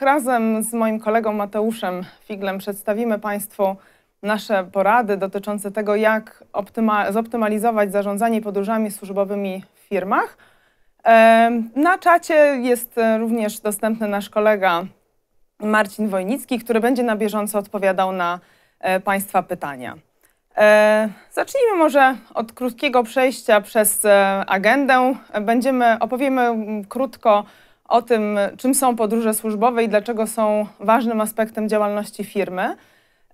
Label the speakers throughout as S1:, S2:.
S1: Razem z moim kolegą Mateuszem Figlem przedstawimy Państwu nasze porady dotyczące tego, jak zoptymalizować zarządzanie podróżami służbowymi w firmach. Na czacie jest e, również dostępny nasz kolega Marcin Wojnicki, który będzie na bieżąco odpowiadał na e, Państwa pytania. E, zacznijmy może od krótkiego przejścia przez agendę. Będziemy, opowiemy krótko, o tym, czym są podróże służbowe i dlaczego są ważnym aspektem działalności firmy.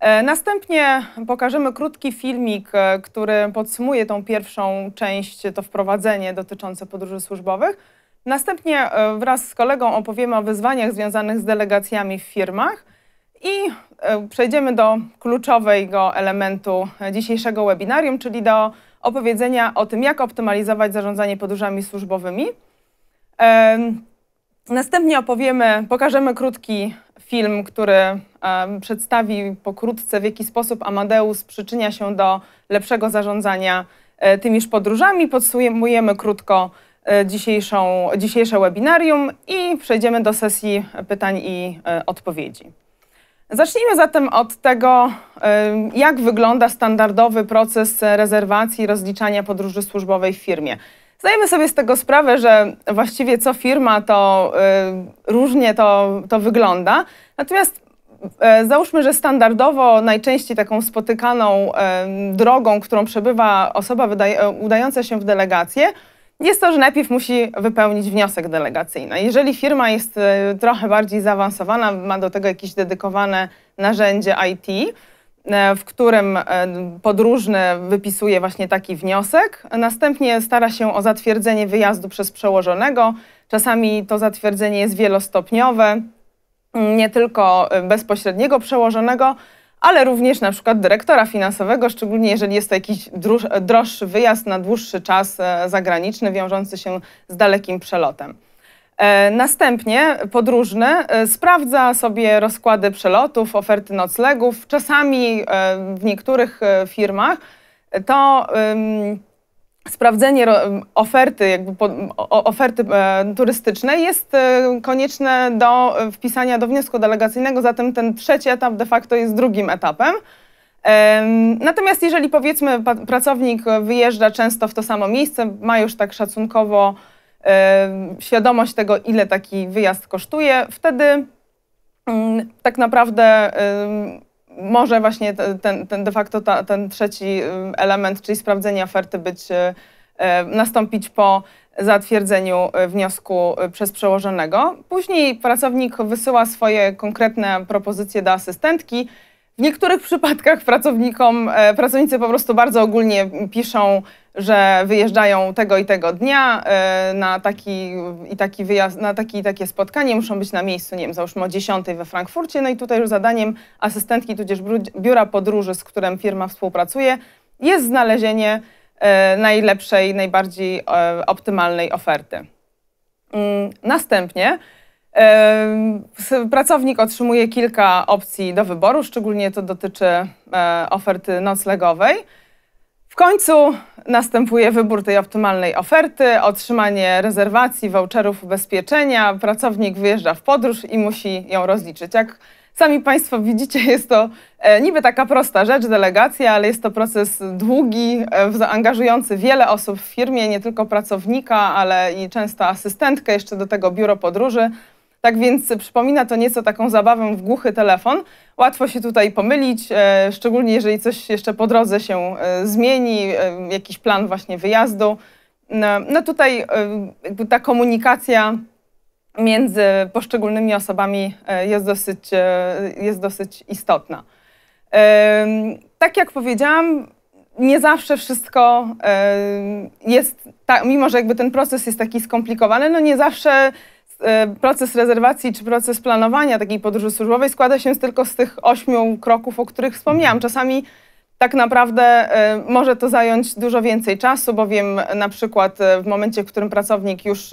S1: E, następnie pokażemy krótki filmik, e, który podsumuje tą pierwszą część, to wprowadzenie dotyczące podróży służbowych. Następnie e, wraz z kolegą opowiemy o wyzwaniach związanych z delegacjami w firmach i przejdziemy do kluczowego elementu dzisiejszego webinarium, czyli do opowiedzenia o tym, jak optymalizować zarządzanie podróżami służbowymi. Następnie opowiemy, pokażemy krótki film, który e, przedstawi pokrótce, w jaki sposób Amadeus przyczynia się do lepszego zarządzania e, tymiż podróżami. Podsumujemy krótko e, dzisiejszą, dzisiejsze webinarium i przejdziemy do sesji pytań i e, odpowiedzi. Zacznijmy zatem od tego, e, jak wygląda standardowy proces rezerwacji i rozliczania podróży służbowej w firmie. Zdajemy sobie z tego sprawę, że właściwie co firma, to y, różnie to, to wygląda. Natomiast y, załóżmy, że standardowo najczęściej taką spotykaną y, drogą, którą przebywa osoba udająca się w delegację, jest to, że najpierw musi wypełnić wniosek delegacyjny. Jeżeli firma jest y, trochę bardziej zaawansowana, ma do tego jakieś dedykowane narzędzie IT, E, w którym e, podróżny wypisuje właśnie taki wniosek. Następnie stara się o zatwierdzenie wyjazdu przez przełożonego. Czasami to zatwierdzenie jest wielostopniowe, mm, nie tylko e, bezpośredniego przełożonego, ale również na przykład dyrektora finansowego, szczególnie jeżeli jest to jakiś droższy wyjazd na dłuższy czas zagraniczny, wiążący się z dalekim przelotem. E, następnie podróżny e, sprawdza sobie rozkłady przelotów, oferty noclegów. Czasami e, w niektórych firmach to sprawdzenie oferty, jakby oferty turystycznej jest konieczne do wpisania do wniosku delegacyjnego, zatem ten trzeci etap de facto jest drugim etapem. Natomiast jeżeli powiedzmy pracownik wyjeżdża często w to samo miejsce, ma już tak szacunkowo świadomość tego, ile taki wyjazd kosztuje, wtedy mm, tak naprawdę może właśnie ten, ten de facto ta, ten trzeci element, czyli sprawdzenie oferty być, e, nastąpić po zatwierdzeniu e, wniosku e, przez przełożonego. Później pracownik wysyła swoje konkretne propozycje do asystentki. W niektórych przypadkach pracownikom, pracownicy po prostu bardzo ogólnie piszą że wyjeżdżają tego i tego dnia e, na taki i taki wyjazd, na taki takie spotkanie, muszą być na miejscu, nie wiem, załóżmy o 10 we Frankfurcie, no i tutaj już zadaniem asystentki tudzież biura podróży, z którym firma współpracuje, jest znalezienie e, najlepszej, najbardziej e, optymalnej oferty. Mm, następnie pracownik otrzymuje kilka opcji do wyboru, szczególnie to dotyczy oferty noclegowej. W końcu następuje wybór tej optymalnej oferty, otrzymanie rezerwacji, voucherów ubezpieczenia. Pracownik wyjeżdża w podróż i musi ją rozliczyć. Jak sami Państwo widzicie, jest to e, niby taka prosta rzecz, delegacja, ale jest to proces długi, e, zaangażujący wiele osób w firmie, nie tylko pracownika, ale i często asystentkę, jeszcze do tego biuro podróży, tak więc przypomina to nieco taką zabawę w głuchy telefon. Łatwo się tutaj pomylić, e, szczególnie jeżeli coś jeszcze po drodze się e, zmieni, e, jakiś plan właśnie wyjazdu. No, no tutaj ta komunikacja między poszczególnymi osobami jest dosyć, jest dosyć istotna. Tak jak powiedziałam, nie zawsze wszystko jest, mimo że jakby ten proces jest taki skomplikowany, no nie zawsze E, proces rezerwacji czy proces planowania takiej podróży służbowej składa się tylko z tych ośmiu kroków, o których wspomniałam. Mhm. Czasami tak naprawdę e, może to zająć dużo więcej czasu, bowiem na przykład e, w momencie, w którym pracownik już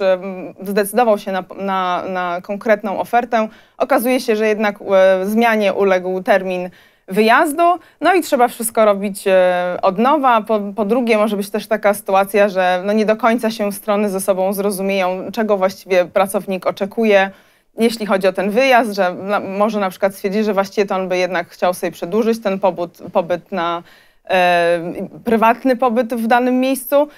S1: zdecydował się na, na, na konkretną ofertę, okazuje się, że jednak zmianie uległ termin wyjazdu, no i trzeba wszystko robić e, od nowa. Po, po, drugie, może być też taka sytuacja, że no nie do końca się strony ze sobą zrozumieją, czego właściwie pracownik oczekuje, jeśli chodzi o ten wyjazd, że na, może na przykład stwierdzić, że właściwie to on by jednak chciał sobie przedłużyć ten pobyt, pobyt na e, prywatny pobyt w danym miejscu.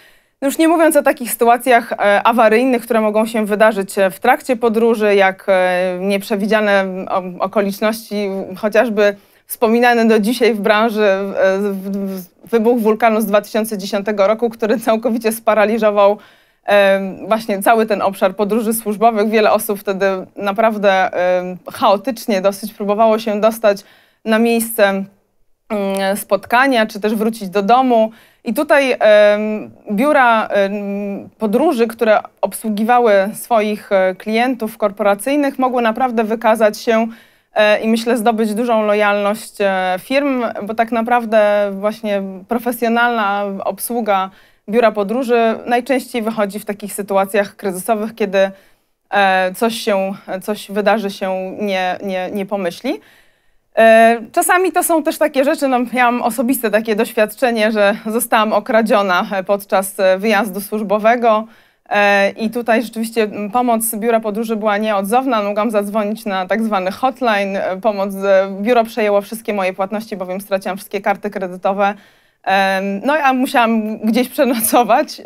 S1: No już nie mówiąc o takich sytuacjach e, awaryjnych, które mogą się wydarzyć e, w trakcie podróży, jak nieprzewidziane okoliczności, chociażby wspominany do dzisiaj w branży wybuch wulkanu z 2010 roku, który całkowicie sparaliżował właśnie cały ten obszar podróży służbowych. Wiele osób wtedy naprawdę chaotycznie dosyć próbowało się dostać na miejsce mm, spotkania, czy też wrócić do domu. I tutaj biura podróży, które obsługiwały swoich e, klientów korporacyjnych, mogły naprawdę wykazać się E, i myślę zdobyć dużą lojalność e, firm, bo tak naprawdę właśnie profesjonalna obsługa biura podróży najczęściej wychodzi w takich sytuacjach kryzysowych, kiedy e, coś się, coś wydarzy się nie, nie, nie pomyśli. Czasami to są też takie rzeczy, no, miałam osobiste takie doświadczenie, że zostałam okradziona podczas wyjazdu służbowego. E, I tutaj rzeczywiście pomoc biura podróży była nieodzowna. No, mogłam zadzwonić na tak zwany hotline. E, pomoc e, biuro przejęło wszystkie moje płatności, bowiem straciłam wszystkie karty kredytowe. No ja musiałam gdzieś przenocować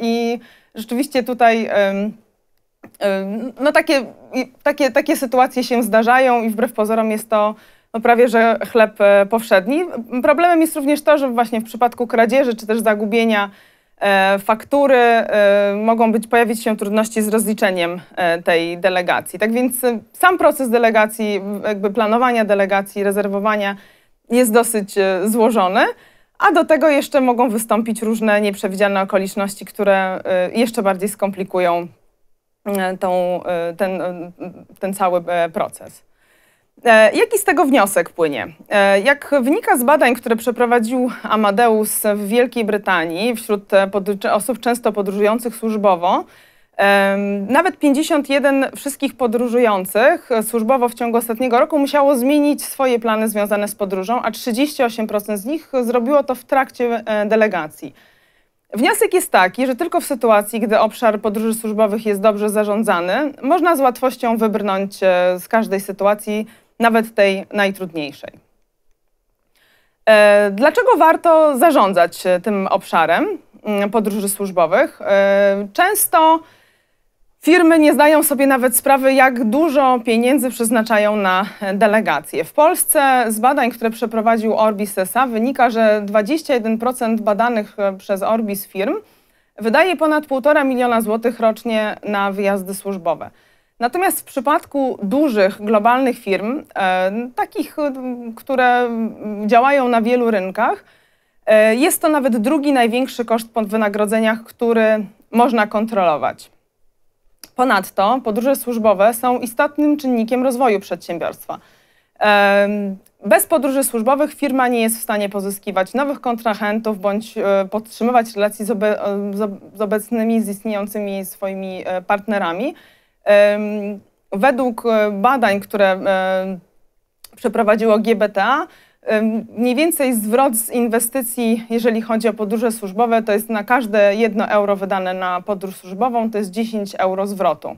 S1: i rzeczywiście tutaj no takie, takie, takie sytuacje się zdarzają i wbrew pozorom jest to no prawie że chleb powszedni. Problemem jest również to, że właśnie w przypadku kradzieży czy też zagubienia E, faktury, e, mogą być, pojawić się trudności z rozliczeniem e, tej delegacji. Tak więc sam proces delegacji, jakby planowania delegacji, rezerwowania jest dosyć złożony, a do tego jeszcze mogą wystąpić różne nieprzewidziane okoliczności, które jeszcze bardziej skomplikują tą, ten, ten cały proces. E, jaki z tego wniosek płynie? E, jak wynika z badań, które przeprowadził Amadeus w Wielkiej Brytanii wśród e, osób często podróżujących służbowo, nawet 51 wszystkich podróżujących służbowo w ciągu ostatniego roku musiało zmienić swoje plany związane z podróżą, a 38% z nich zrobiło to w trakcie delegacji. Wniosek jest taki, że tylko w sytuacji, gdy obszar podróży służbowych jest dobrze zarządzany, można z łatwością wybrnąć e, z każdej sytuacji, nawet tej najtrudniejszej. E, dlaczego warto zarządzać e, tym obszarem mm, podróży służbowych? Często Firmy nie zdają sobie nawet sprawy, jak dużo pieniędzy przeznaczają na delegacje. W Polsce z badań, które przeprowadził Orbis S.A. wynika, że 21% badanych przez Orbis firm wydaje ponad 1,5 miliona złotych rocznie na wyjazdy służbowe. Natomiast w przypadku dużych globalnych firm, e, takich, które działają na wielu rynkach, e, jest to nawet drugi największy koszt pod wynagrodzeniach, który można kontrolować. Ponadto podróże służbowe są istotnym czynnikiem rozwoju przedsiębiorstwa. Bez podróży służbowych firma nie jest w stanie pozyskiwać nowych kontrahentów bądź e, podtrzymywać relacji e, z obecnymi, z istniejącymi swoimi e, partnerami. Według badań, które przeprowadziło GBTA, Mniej więcej zwrot z inwestycji, jeżeli chodzi o podróże służbowe, to jest na każde 1 euro wydane na podróż służbową, to jest 10 euro zwrotu.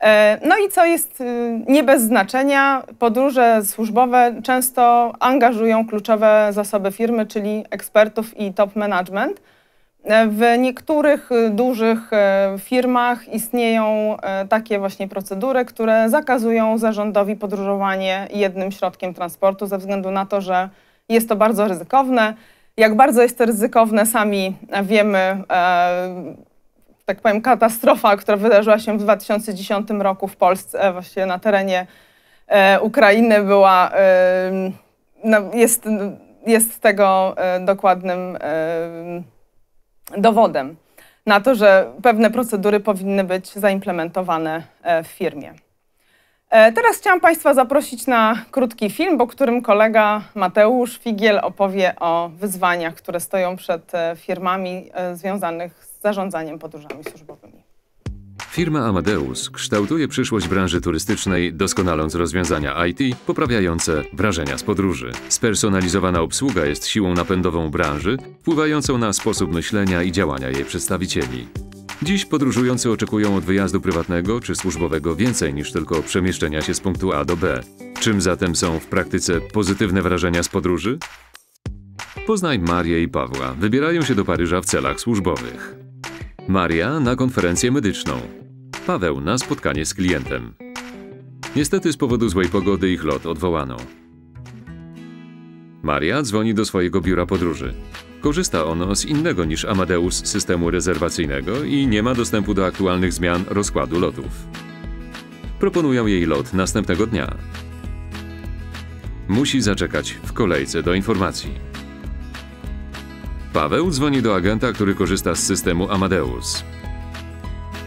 S1: E, no i co jest y, nie bez znaczenia, podróże służbowe często angażują kluczowe zasoby firmy, czyli ekspertów i top management. W niektórych y, dużych y, firmach istnieją y, takie właśnie procedury, które zakazują zarządowi podróżowanie jednym środkiem transportu ze względu na to, że jest to bardzo ryzykowne. Jak bardzo jest to ryzykowne, sami wiemy, e, tak powiem, katastrofa, która wydarzyła się w 2010 roku w Polsce, właśnie na terenie e, Ukrainy była, e, no, jest, jest tego dokładnym dowodem na to, że pewne procedury powinny być zaimplementowane e, w firmie. E, teraz chciałam Państwa zaprosić na krótki film, po którym kolega Mateusz Figiel opowie o wyzwaniach, które stoją przed e, firmami związanych z zarządzaniem podróżami
S2: służbowymi. Firma Amadeus kształtuje przyszłość branży turystycznej, doskonaląc rozwiązania IT poprawiające wrażenia z podróży. Spersonalizowana obsługa jest siłą napędową branży, wpływającą na sposób myślenia i działania jej przedstawicieli. Dziś podróżujący oczekują od wyjazdu prywatnego czy służbowego więcej niż tylko przemieszczenia się z punktu A do B. Czym zatem są w praktyce pozytywne wrażenia z podróży? Poznaj Marię i Pawła. Wybierają się do Paryża w celach służbowych. Maria na konferencję medyczną. Paweł na spotkanie z klientem. Niestety z powodu złej pogody ich lot odwołano. Maria dzwoni do swojego biura podróży. Korzysta ono z innego niż Amadeus systemu rezerwacyjnego i nie ma dostępu do aktualnych zmian rozkładu lotów. Proponują jej lot następnego dnia. Musi zaczekać w kolejce do informacji. Paweł dzwoni do agenta, który korzysta z systemu Amadeus.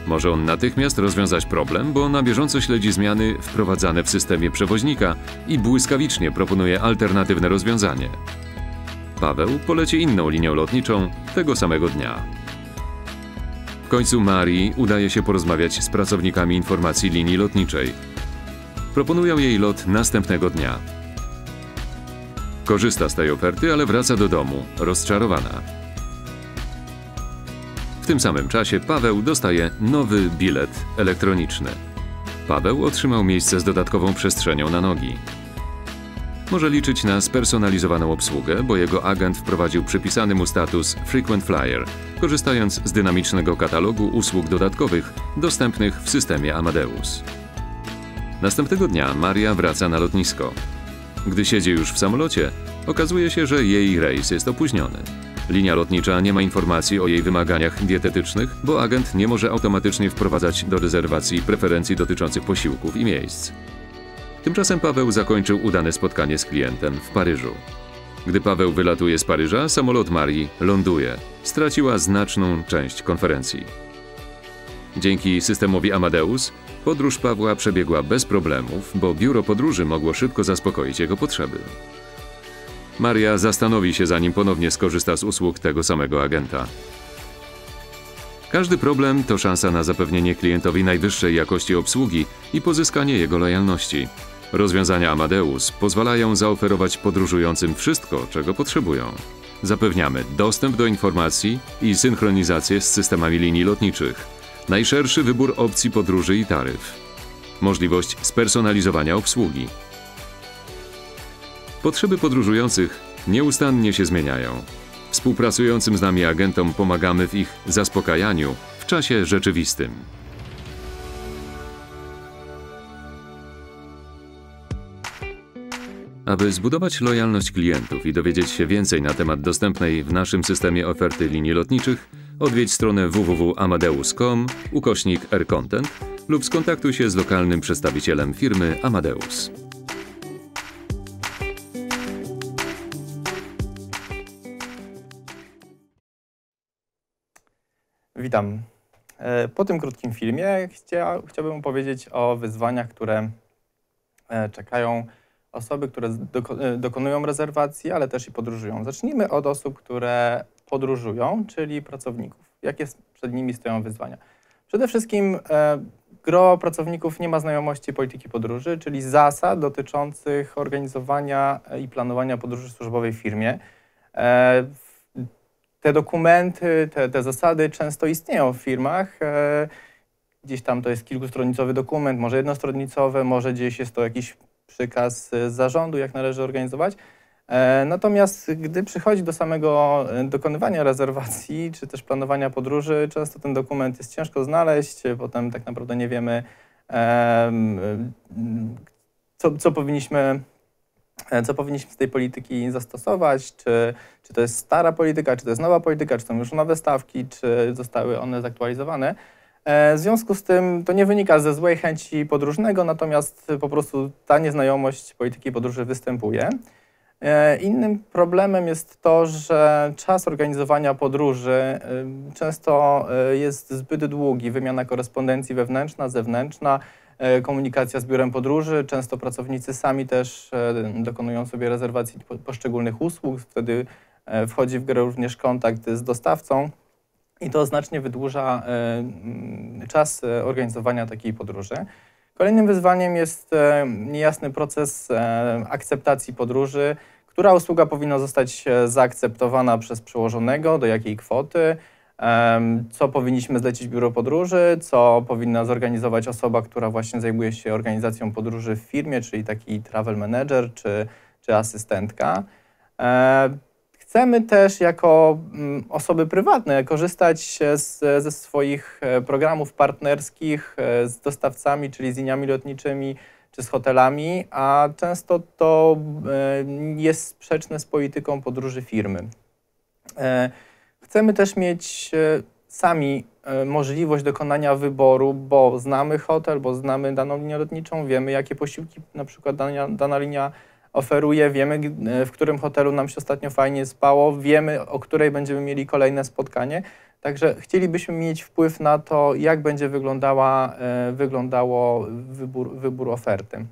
S2: Może on natychmiast rozwiązać problem, bo na bieżąco śledzi zmiany wprowadzane w systemie przewoźnika i błyskawicznie proponuje alternatywne rozwiązanie. Paweł poleci inną linią lotniczą tego samego dnia. W końcu Marii udaje się porozmawiać z pracownikami informacji linii lotniczej. Proponują jej lot następnego dnia. Korzysta z tej oferty, ale wraca do domu, rozczarowana tym samym czasie Paweł dostaje nowy bilet elektroniczny. Paweł otrzymał miejsce z dodatkową przestrzenią na nogi. Może liczyć na spersonalizowaną obsługę, bo jego agent wprowadził przypisany mu status Frequent Flyer, korzystając z dynamicznego katalogu usług dodatkowych dostępnych w systemie Amadeus. Następnego dnia Maria wraca na lotnisko. Gdy siedzi już w samolocie, okazuje się, że jej rejs jest opóźniony. Linia lotnicza nie ma informacji o jej wymaganiach dietetycznych, bo agent nie może automatycznie wprowadzać do rezerwacji preferencji dotyczących posiłków i miejsc. Tymczasem Paweł zakończył udane spotkanie z klientem w Paryżu. Gdy Paweł wylatuje z Paryża, samolot Marii ląduje. Straciła znaczną część konferencji. Dzięki systemowi Amadeus podróż Pawła przebiegła bez problemów, bo biuro podróży mogło szybko zaspokoić jego potrzeby. Maria zastanowi się, zanim ponownie skorzysta z usług tego samego agenta. Każdy problem to szansa na zapewnienie klientowi najwyższej jakości obsługi i pozyskanie jego lojalności. Rozwiązania Amadeus pozwalają zaoferować podróżującym wszystko, czego potrzebują. Zapewniamy dostęp do informacji i synchronizację z systemami linii lotniczych, najszerszy wybór opcji podróży i taryf, możliwość spersonalizowania obsługi, Potrzeby podróżujących nieustannie się zmieniają. Współpracującym z nami agentom pomagamy w ich zaspokajaniu w czasie rzeczywistym. Aby zbudować lojalność klientów i dowiedzieć się więcej na temat dostępnej w naszym systemie oferty linii lotniczych, odwiedź stronę www.amadeus.com ukośnik AirContent lub skontaktuj się z lokalnym przedstawicielem firmy Amadeus.
S3: Witam. E, po tym krótkim filmie chciałbym opowiedzieć o wyzwaniach, które e, czekają osoby, które e, dokonują rezerwacji, ale też i podróżują. Zacznijmy od osób, które podróżują, czyli pracowników. Jakie przed nimi stoją wyzwania? Przede wszystkim gro pracowników nie ma znajomości polityki podróży, czyli zasad dotyczących organizowania i planowania podróży służbowej w firmie. W te dokumenty, te, te zasady często istnieją w firmach. E, gdzieś tam to jest kilkustronicowy dokument, może jednostronicowy, może gdzieś jest to jakiś przykaz zarządu, jak należy organizować. E, natomiast gdy przychodzi do samego e, dokonywania rezerwacji czy też planowania podróży, często ten dokument jest ciężko znaleźć, potem tak naprawdę nie wiemy, co, co powinniśmy E, co powinniśmy z tej polityki zastosować, czy, czy to jest stara polityka, czy to jest nowa polityka, czy są już nowe stawki, czy zostały one zaktualizowane. E, w związku z tym to nie wynika ze złej chęci podróżnego, natomiast po prostu ta nieznajomość polityki podróży występuje. E, innym problemem jest to, że czas organizowania podróży często jest zbyt długi. Wymiana korespondencji wewnętrzna, zewnętrzna, E, komunikacja z biurem podróży. Często pracownicy sami też e, dokonują sobie rezerwacji poszczególnych usług. Wtedy e, wchodzi w grę również kontakt z dostawcą i to znacznie wydłuża czas organizowania takiej podróży. Kolejnym wyzwaniem jest niejasny proces akceptacji podróży, która usługa powinna zostać zaakceptowana przez przełożonego, do jakiej kwoty, co powinniśmy zlecić biuro podróży, co powinna zorganizować osoba, która właśnie zajmuje się organizacją podróży w firmie, czyli taki travel manager czy, czy asystentka. Chcemy też jako mm, osoby prywatne korzystać z, ze swoich e, programów partnerskich e, z dostawcami, czyli z liniami lotniczymi czy z hotelami, a często to e, jest sprzeczne z polityką podróży firmy. Chcemy też mieć e, sami e, możliwość dokonania wyboru, bo znamy hotel, bo znamy daną linię lotniczą, wiemy jakie posiłki na przykład dana, dana linia oferuje, wiemy e, w którym hotelu nam się ostatnio fajnie spało, wiemy o której będziemy mieli kolejne spotkanie. Także chcielibyśmy mieć wpływ na to, jak będzie wyglądała, wyglądało wybór, wybór oferty.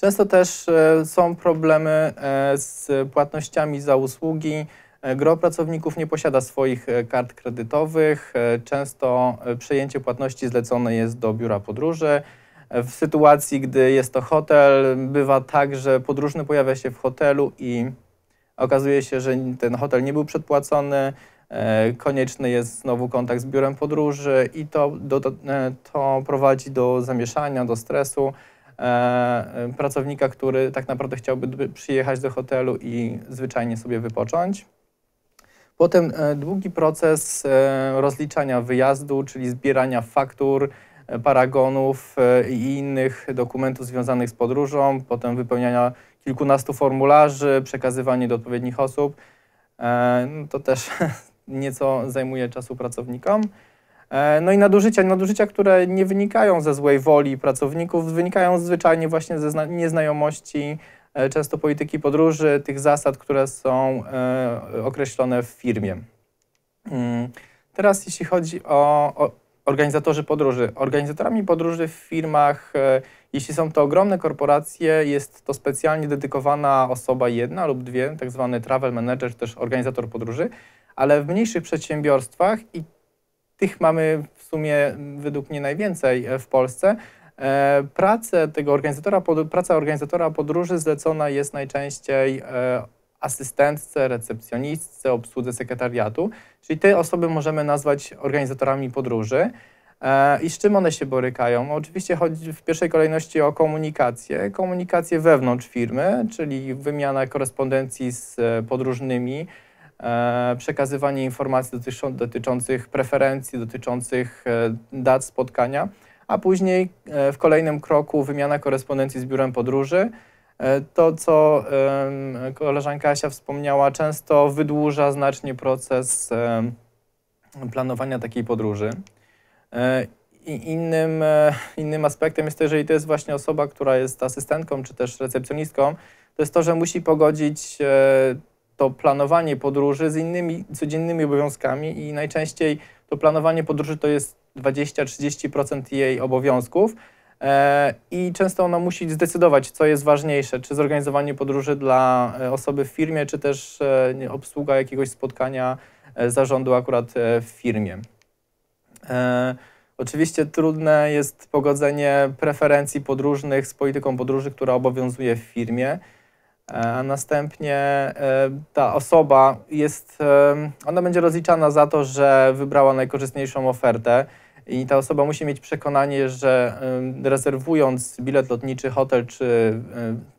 S3: Często też są problemy z płatnościami za usługi. E, gro pracowników nie posiada swoich e, kart kredytowych, e, często przejęcie płatności zlecone jest do biura podróży. W sytuacji, gdy jest to hotel, bywa tak, że podróżny pojawia się w hotelu i okazuje się, że ten hotel nie był przedpłacony, konieczny jest znowu kontakt z biurem podróży i to, do, to prowadzi do zamieszania, do stresu pracownika, który tak naprawdę chciałby przyjechać do hotelu i zwyczajnie sobie wypocząć. Potem e, długi proces e, rozliczania wyjazdu, czyli zbierania faktur, e, paragonów i innych dokumentów związanych z podróżą, potem wypełniania kilkunastu formularzy, przekazywanie do odpowiednich osób. No to też nieco zajmuje czasu pracownikom. No i nadużycia, nadużycia, które nie wynikają ze złej woli pracowników, wynikają zwyczajnie właśnie ze nieznajomości E, często polityki podróży, tych zasad, które są e, określone w firmie. Mm, teraz jeśli chodzi o, o organizatorzy podróży. Organizatorami podróży w firmach, e, jeśli są to ogromne korporacje, jest to specjalnie dedykowana osoba jedna lub dwie, tak zwany travel manager, czy też organizator podróży, ale w mniejszych przedsiębiorstwach i tych mamy w sumie według mnie najwięcej w Polsce, E, Pracę tego organizatora, praca organizatora podróży zlecona jest najczęściej e, asystentce, recepcjonistce, obsłudze sekretariatu, czyli te osoby możemy nazwać organizatorami podróży. E, I z czym one się borykają? Oczywiście chodzi w pierwszej kolejności o komunikację, komunikację wewnątrz firmy, czyli wymiana korespondencji z podróżnymi, przekazywanie informacji dotyczących preferencji, dotyczących dat spotkania a później e, w kolejnym kroku wymiana korespondencji z biurem podróży. E, to, co koleżanka Asia wspomniała, często wydłuża znacznie proces planowania takiej podróży. E, I innym, innym aspektem jest to, jeżeli to jest właśnie osoba, która jest asystentką czy też recepcjonistką, to jest to, że musi pogodzić to planowanie podróży z innymi codziennymi obowiązkami i najczęściej to planowanie podróży to jest 20-30% jej obowiązków e, i często ona musi zdecydować, co jest ważniejsze, czy zorganizowanie podróży dla e, osoby w firmie, czy też e, obsługa jakiegoś spotkania zarządu akurat w firmie. Oczywiście trudne jest pogodzenie preferencji podróżnych z polityką podróży, która obowiązuje w firmie, a następnie ta osoba jest, ona będzie rozliczana za to, że wybrała najkorzystniejszą ofertę, i ta osoba musi mieć przekonanie, że rezerwując bilet lotniczy, hotel czy,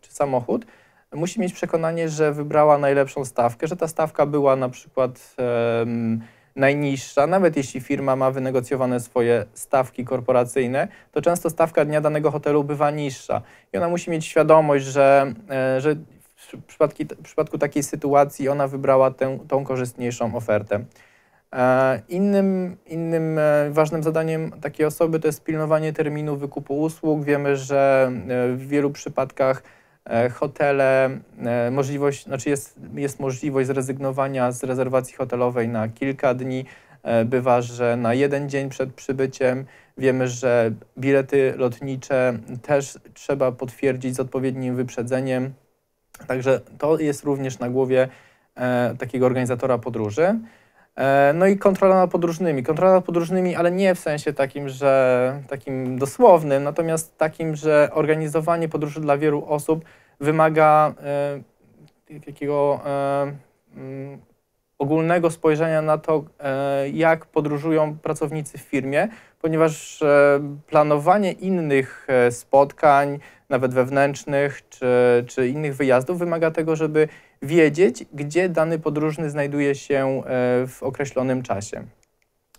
S3: czy samochód, musi mieć przekonanie, że wybrała najlepszą stawkę, że ta stawka była na przykład um, najniższa. Nawet jeśli firma ma wynegocjowane swoje stawki korporacyjne, to często stawka dnia danego hotelu bywa niższa. I ona musi mieć świadomość, że, e, że w, przypadku, w przypadku takiej sytuacji ona wybrała tę, tą korzystniejszą ofertę. E, innym, innym e, ważnym zadaniem takiej osoby to jest pilnowanie terminu wykupu usług. Wiemy, że e, w wielu przypadkach hotele, możliwość, znaczy jest, jest możliwość zrezygnowania z rezerwacji hotelowej na kilka dni. Bywa, że na jeden dzień przed przybyciem wiemy, że bilety lotnicze też trzeba potwierdzić z odpowiednim wyprzedzeniem. Także to jest również na głowie takiego organizatora podróży. E, no i kontrola nad podróżnymi. Kontrola nad podróżnymi, ale nie w sensie takim, że takim dosłownym, natomiast takim, że organizowanie podróży dla wielu osób wymaga takiego e, e, mm, ogólnego spojrzenia na to, jak podróżują pracownicy w firmie, ponieważ planowanie innych spotkań, nawet wewnętrznych czy, czy innych wyjazdów, wymaga tego, żeby wiedzieć, gdzie dany podróżny znajduje się e, w określonym czasie.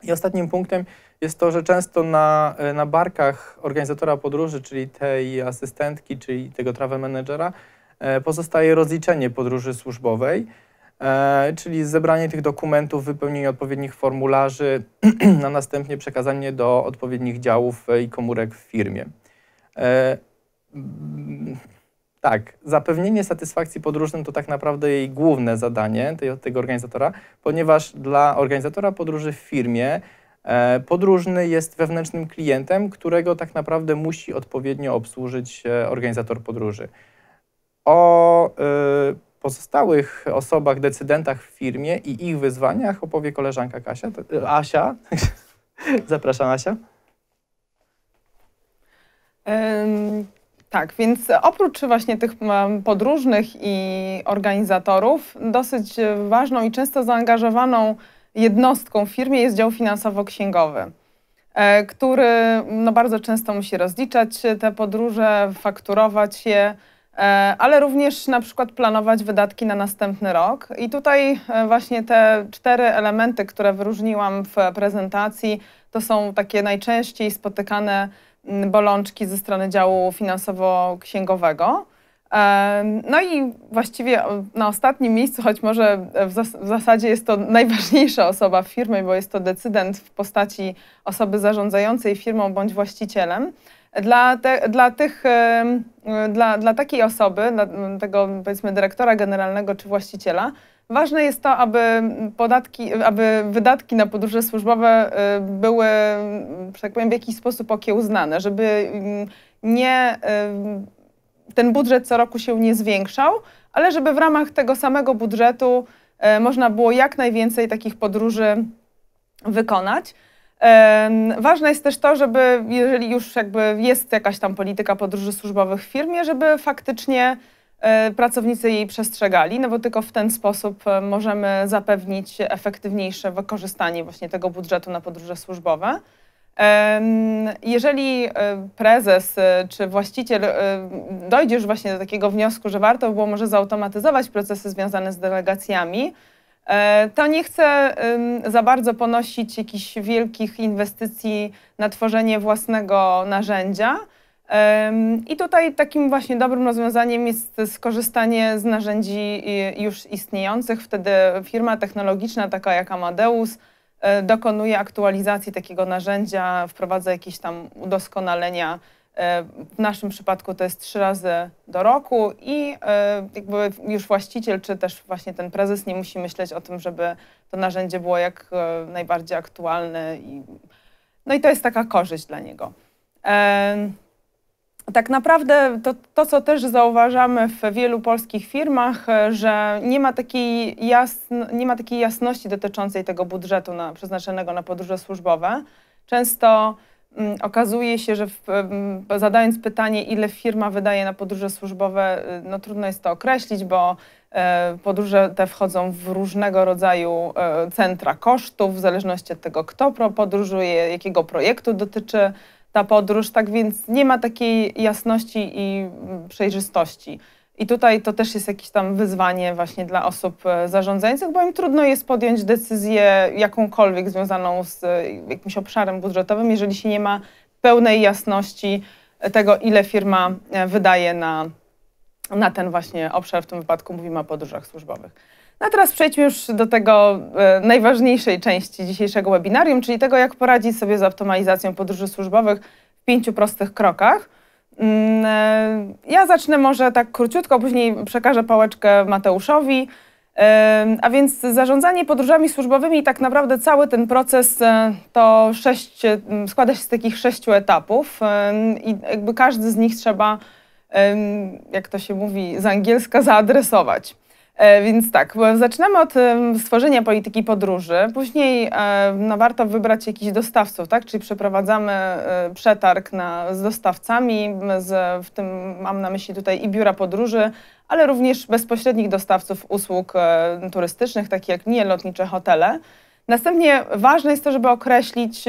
S3: I ostatnim punktem jest to, że często na, e, na barkach organizatora podróży, czyli tej asystentki, czyli tego travel managera, e, pozostaje rozliczenie podróży służbowej, czyli zebranie tych dokumentów, wypełnienie odpowiednich formularzy, a następnie przekazanie do odpowiednich działów i komórek w firmie. Tak, zapewnienie satysfakcji podróżnym to tak naprawdę jej główne zadanie, tego organizatora, ponieważ dla organizatora podróży w firmie e, podróżny jest wewnętrznym klientem, którego tak naprawdę musi odpowiednio obsłużyć e, organizator podróży. O e, pozostałych osobach, decydentach w firmie i ich wyzwaniach opowie koleżanka Kasia, to, e, Asia. Zapraszam Asia.
S1: Tak, więc oprócz właśnie tych mm, podróżnych i organizatorów, dosyć e, ważną i często zaangażowaną jednostką w firmie jest dział finansowo-księgowy, e, który no bardzo często musi rozliczać te podróże, fakturować je, e, ale również na przykład planować wydatki na następny rok. I tutaj właśnie te cztery elementy, które wyróżniłam w prezentacji, to są takie najczęściej spotykane Mm, bolączki ze strony działu finansowo-księgowego. No i właściwie na ostatnim miejscu, choć może w, zas w zasadzie jest to najważniejsza osoba w firmie, bo jest to decydent w postaci osoby zarządzającej firmą bądź właścicielem. Dla, te, dla, tych, dla, dla takiej osoby, dla tego powiedzmy dyrektora generalnego czy właściciela, Ważne jest to, aby podatki, aby wydatki na podróże służbowe y, były, że tak powiem, w jakiś sposób okiełznane, żeby mm, nie y, ten budżet co roku się nie zwiększał, ale żeby w ramach tego samego budżetu y, można było jak najwięcej takich podróży wykonać. Ważne jest też to, żeby jeżeli już jakby jest jakaś tam polityka podróży służbowych w firmie, żeby faktycznie E, pracownicy jej przestrzegali, no bo tylko w ten sposób e, możemy zapewnić efektywniejsze wykorzystanie właśnie tego budżetu na podróże służbowe. Jeżeli e, prezes czy właściciel dojdzie już właśnie do takiego wniosku, że warto było może zautomatyzować procesy związane z delegacjami, to nie chcę za bardzo ponosić jakichś wielkich inwestycji na tworzenie własnego narzędzia, i tutaj takim właśnie dobrym rozwiązaniem jest skorzystanie z narzędzi y, już istniejących. Wtedy firma technologiczna, taka jak Amadeus, e, dokonuje aktualizacji takiego narzędzia, wprowadza jakieś tam udoskonalenia. E, w naszym przypadku to jest trzy razy do roku i e, jakby już właściciel, czy też właśnie ten prezes nie musi myśleć o tym, żeby to narzędzie było jak najbardziej aktualne. I... No i to jest taka korzyść dla niego tak naprawdę to, to, co też zauważamy w wielu polskich firmach, e, że nie ma takiej, jasno, nie ma takiej jasności dotyczącej tego budżetu na, przeznaczonego na podróże służbowe. Często mm, okazuje się, że w, mm, zadając pytanie, ile firma wydaje na podróże służbowe, e, no trudno jest to określić, bo e, podróże te wchodzą w różnego rodzaju e, centra kosztów, w zależności od tego, kto podróżuje, jakiego projektu dotyczy ta podróż, tak więc nie ma takiej jasności i przejrzystości. I tutaj to też jest jakieś tam wyzwanie właśnie dla osób e, zarządzających, bo im trudno jest podjąć decyzję jakąkolwiek związaną z e, jakimś obszarem budżetowym, jeżeli się nie ma pełnej jasności e, tego, ile firma wydaje na, na ten właśnie obszar, w tym wypadku mówimy o podróżach służbowych. No a teraz przejdźmy już do tego e, najważniejszej części dzisiejszego webinarium, czyli tego, jak poradzić sobie z optymalizacją podróży służbowych w pięciu prostych krokach. Mm, e, ja zacznę może tak króciutko, później przekażę pałeczkę Mateuszowi. E, a więc zarządzanie podróżami służbowymi i tak naprawdę cały ten proces to sześć, składa się z takich sześciu etapów i jakby każdy z nich trzeba, jak to się mówi z angielska, zaadresować. E, więc tak, zaczynamy od stworzenia polityki podróży. Później e, no, warto wybrać jakichś dostawców, tak? czyli przeprowadzamy e, przetarg na, z dostawcami, z, w tym mam na myśli tutaj i biura podróży, ale również bezpośrednich dostawców usług turystycznych, takich jak nie lotnicze, hotele. Następnie ważne jest to, żeby określić,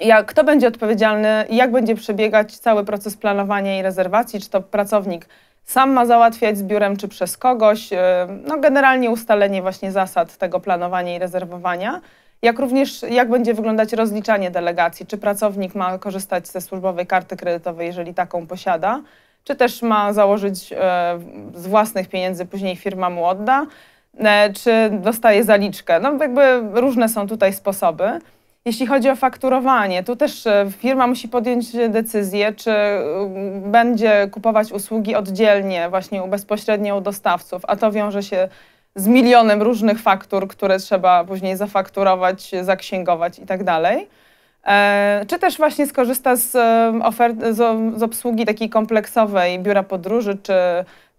S1: jak, kto będzie odpowiedzialny i jak będzie przebiegać cały proces planowania i rezerwacji, czy to pracownik sam ma załatwiać z biurem czy przez kogoś. E, no generalnie ustalenie właśnie zasad tego planowania i rezerwowania, jak również jak będzie wyglądać rozliczanie delegacji, czy pracownik ma korzystać ze służbowej karty kredytowej, jeżeli taką posiada, czy też ma założyć e, z własnych pieniędzy, później firma mu odda, e, czy dostaje zaliczkę. No jakby różne są tutaj sposoby. Jeśli chodzi o fakturowanie, tu też e, firma musi podjąć decyzję, czy mm, będzie kupować usługi oddzielnie, właśnie bezpośrednio u dostawców, a to wiąże się z milionem różnych faktur, które trzeba później zafakturować, zaksięgować itd. Tak e, czy też właśnie skorzysta z, e, ofert, z obsługi takiej kompleksowej biura podróży czy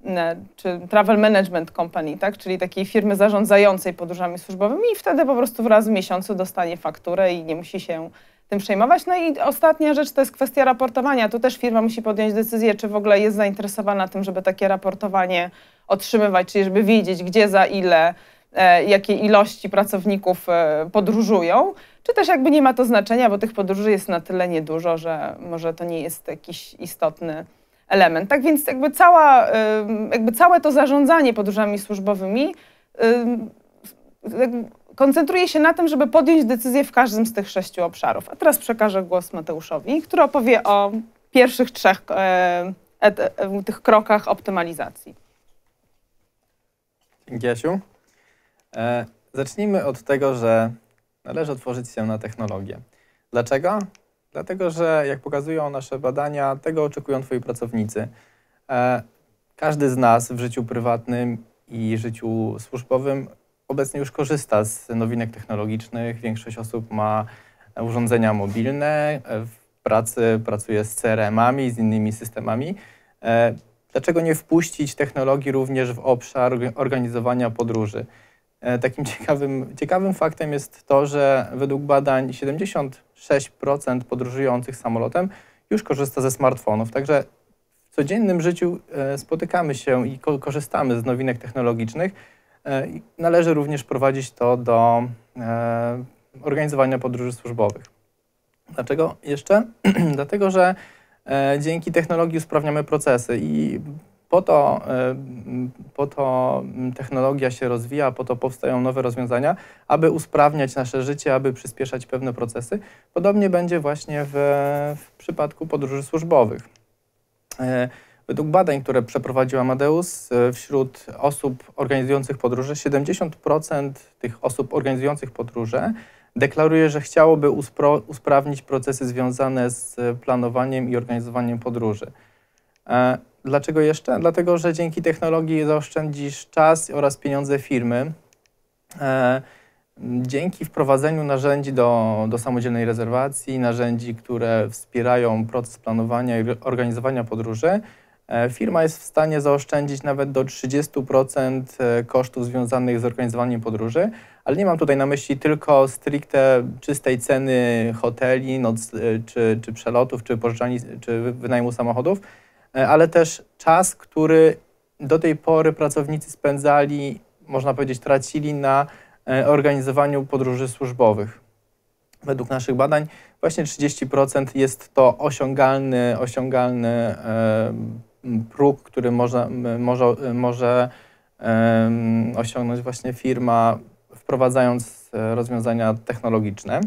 S1: E, czy travel management company, tak? czyli takiej firmy zarządzającej podróżami służbowymi i wtedy po prostu raz w miesiącu dostanie fakturę i nie musi się tym przejmować. No i ostatnia rzecz to jest kwestia raportowania. Tu też firma musi podjąć decyzję, czy w ogóle jest zainteresowana tym, żeby takie raportowanie otrzymywać, czyli żeby wiedzieć, gdzie za ile, e, jakie ilości pracowników e, podróżują, czy też jakby nie ma to znaczenia, bo tych podróży jest na tyle niedużo, że może to nie jest jakiś istotny element. Tak więc jakby, cała, jakby całe to zarządzanie podróżami służbowymi koncentruje się na tym, żeby podjąć decyzję w każdym z tych sześciu obszarów. A teraz przekażę głos Mateuszowi, który opowie o pierwszych trzech e, e, tych krokach optymalizacji.
S3: Dzięki, Asiu. E, zacznijmy od tego, że należy otworzyć się na technologię. Dlaczego? Dlatego, że jak pokazują nasze badania, tego oczekują Twoi pracownicy. E, każdy z nas w życiu prywatnym i życiu służbowym obecnie już korzysta z nowinek technologicznych. Większość osób ma urządzenia mobilne, e, w pracy pracuje z CRM-ami, z innymi systemami. E, dlaczego nie wpuścić technologii również w obszar organizowania podróży? E, takim ciekawym, ciekawym faktem jest to, że według badań 76% podróżujących samolotem już korzysta ze smartfonów. Także w codziennym życiu e, spotykamy się i korzystamy z nowinek technologicznych. E, należy również prowadzić to do organizowania podróży służbowych. Dlaczego jeszcze? Dlatego, że dzięki technologii usprawniamy procesy i po to, e, po to mm, technologia się rozwija, po to powstają nowe rozwiązania, aby usprawniać nasze życie, aby przyspieszać pewne procesy. Podobnie będzie właśnie w, w przypadku podróży służbowych. E, według badań, które przeprowadził Amadeus, e, wśród osób organizujących podróże 70% tych osób organizujących podróże deklaruje, że chciałoby usprawnić procesy związane z planowaniem i organizowaniem podróży. Dlaczego jeszcze? Dlatego, że dzięki technologii zaoszczędzisz czas oraz pieniądze firmy. E, dzięki wprowadzeniu narzędzi do, do samodzielnej rezerwacji, narzędzi, które wspierają proces planowania i organizowania podróży, e, Firma jest w stanie zaoszczędzić nawet do 30% e, kosztów związanych z organizowaniem podróży, ale nie mam tutaj na myśli tylko stricte czystej ceny hoteli, noc, czy, czy przelotów, czy, czy wynajmu samochodów, E, ale też czas, który do tej pory pracownicy spędzali, można powiedzieć, tracili na e, organizowaniu podróży służbowych. Według naszych badań właśnie 30% jest to osiągalny, osiągalny e, próg, który może, może, może e, osiągnąć właśnie firma, wprowadzając e, rozwiązania technologiczne.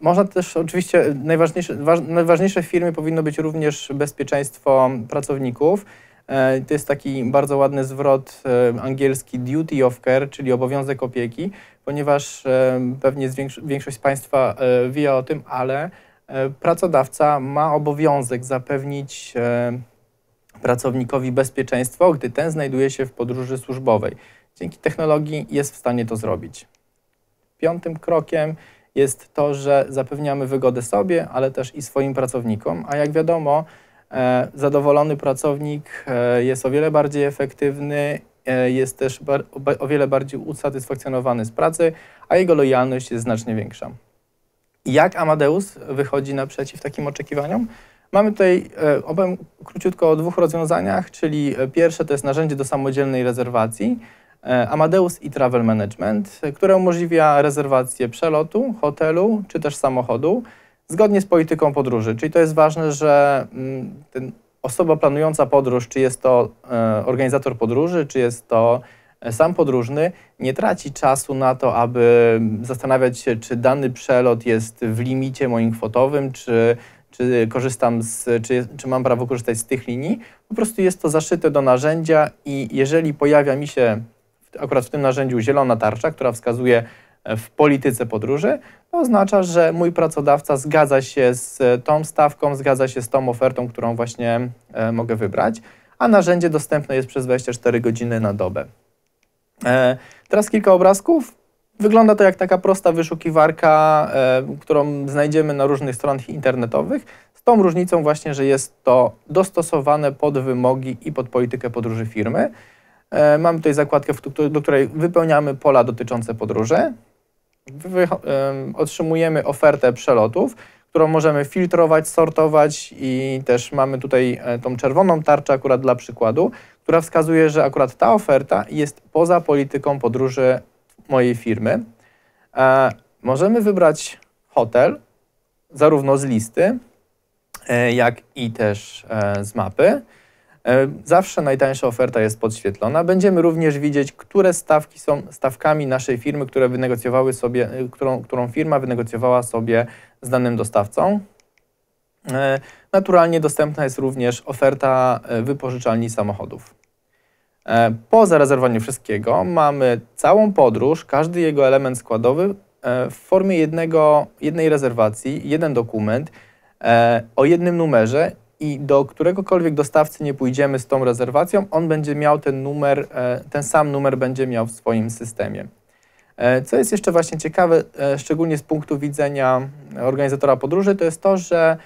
S3: Można też oczywiście, najważniejsze, najważniejsze w firmie powinno być również bezpieczeństwo pracowników. E, to jest taki bardzo ładny zwrot e, angielski duty of care, czyli obowiązek opieki, ponieważ e, pewnie większość z Państwa wie o tym, ale pracodawca ma obowiązek zapewnić pracownikowi bezpieczeństwo, gdy ten znajduje się w podróży służbowej. Dzięki technologii jest w stanie to zrobić. Piątym krokiem jest to, że zapewniamy wygodę sobie, ale też i swoim pracownikom, a jak wiadomo, e, zadowolony pracownik e, jest o wiele bardziej efektywny, e, jest też o wiele bardziej usatysfakcjonowany z pracy, a jego lojalność jest znacznie większa. Jak Amadeus wychodzi naprzeciw takim oczekiwaniom? Mamy tutaj, opowiem króciutko o dwóch rozwiązaniach, czyli pierwsze to jest narzędzie do samodzielnej rezerwacji, E, Amadeus i Travel Management, które umożliwia rezerwację przelotu, hotelu czy też samochodu zgodnie z polityką podróży. Czyli to jest ważne, że mm, osoba planująca podróż, czy jest to e, organizator podróży, czy jest to e, sam podróżny, nie traci czasu na to, aby zastanawiać się, czy dany przelot jest w limicie moim kwotowym, czy czy korzystam z, czy, czy, mam prawo korzystać z tych linii. Po prostu jest to zaszyte do narzędzia i jeżeli pojawia mi się akurat w tym narzędziu zielona tarcza, która wskazuje e, w polityce podróży, to oznacza, że mój pracodawca zgadza się z e, tą stawką, zgadza się z tą ofertą, którą właśnie e, mogę wybrać, a narzędzie dostępne jest przez 24 godziny na dobę. Teraz kilka obrazków. Wygląda to jak taka prosta wyszukiwarka, którą znajdziemy na różnych stronach internetowych, z tą różnicą właśnie, że jest to dostosowane pod wymogi i pod politykę podróży firmy. E, mamy tutaj zakładkę, do której wypełniamy pola dotyczące podróży. Otrzymujemy ofertę przelotów, którą możemy filtrować, sortować i też mamy tutaj e, tą czerwoną tarczę akurat dla przykładu, która wskazuje, że akurat ta oferta jest poza polityką podróży mojej firmy. E, możemy wybrać hotel zarówno z listy, jak i też z mapy. E, zawsze najtańsza oferta jest podświetlona. Będziemy również widzieć, które stawki są stawkami naszej firmy, które wynegocjowały sobie, e, którą, którą firma wynegocjowała sobie z danym dostawcą. E, naturalnie dostępna jest również oferta wypożyczalni samochodów. Po zarezerwowaniu wszystkiego mamy całą podróż, każdy jego element składowy w formie jednego, jednej rezerwacji, jeden dokument o jednym numerze i do któregokolwiek dostawcy nie pójdziemy z tą rezerwacją, on będzie miał ten numer, e, ten sam numer będzie miał w swoim systemie. E, co jest jeszcze właśnie ciekawe, e, szczególnie z punktu widzenia organizatora podróży, to jest to, że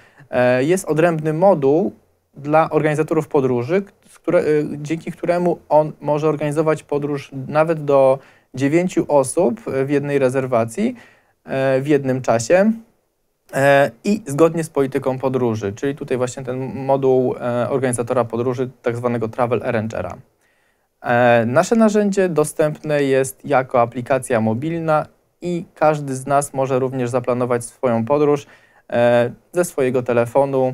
S3: jest odrębny moduł dla organizatorów podróży, które, dzięki któremu on może organizować podróż nawet do dziewięciu osób w jednej rezerwacji w jednym czasie. E, i zgodnie z polityką podróży, czyli tutaj właśnie ten moduł e, organizatora podróży, tak zwanego Travel Arrangera. E, nasze narzędzie dostępne jest jako aplikacja mobilna i każdy z nas może również zaplanować swoją podróż ze swojego telefonu,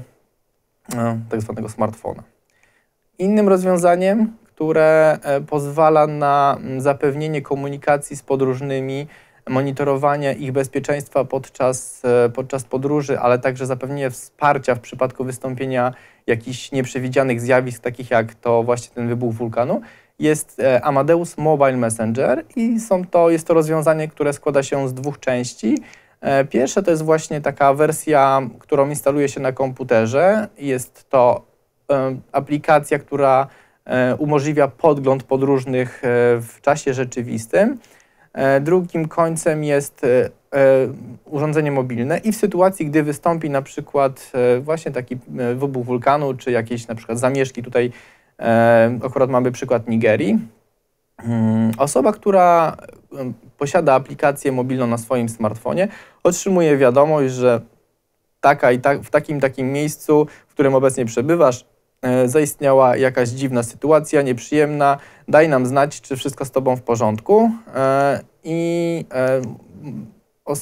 S3: tak zwanego smartfona. Innym rozwiązaniem, które pozwala na zapewnienie komunikacji z podróżnymi monitorowanie ich bezpieczeństwa podczas, e, podczas podróży, ale także zapewnienie wsparcia w przypadku wystąpienia jakichś nieprzewidzianych zjawisk, takich jak to właśnie ten wybuch wulkanu, jest e, Amadeus Mobile Messenger i są to, jest to rozwiązanie, które składa się z dwóch części. E, pierwsze to jest właśnie taka wersja, którą instaluje się na komputerze. Jest to aplikacja, która umożliwia podgląd podróżnych w czasie rzeczywistym. E, drugim końcem jest e, e, urządzenie mobilne i w sytuacji, gdy wystąpi na przykład właśnie taki wybuch wulkanu, czy jakieś na przykład zamieszki, tutaj akurat mamy przykład Nigerii, mm, osoba, która posiada aplikację mobilną na swoim smartfonie, otrzymuje wiadomość, że taka i tak, w takim takim miejscu, w którym obecnie przebywasz, E, zaistniała jakaś dziwna sytuacja, nieprzyjemna, daj nam znać, czy wszystko z Tobą w porządku. E, I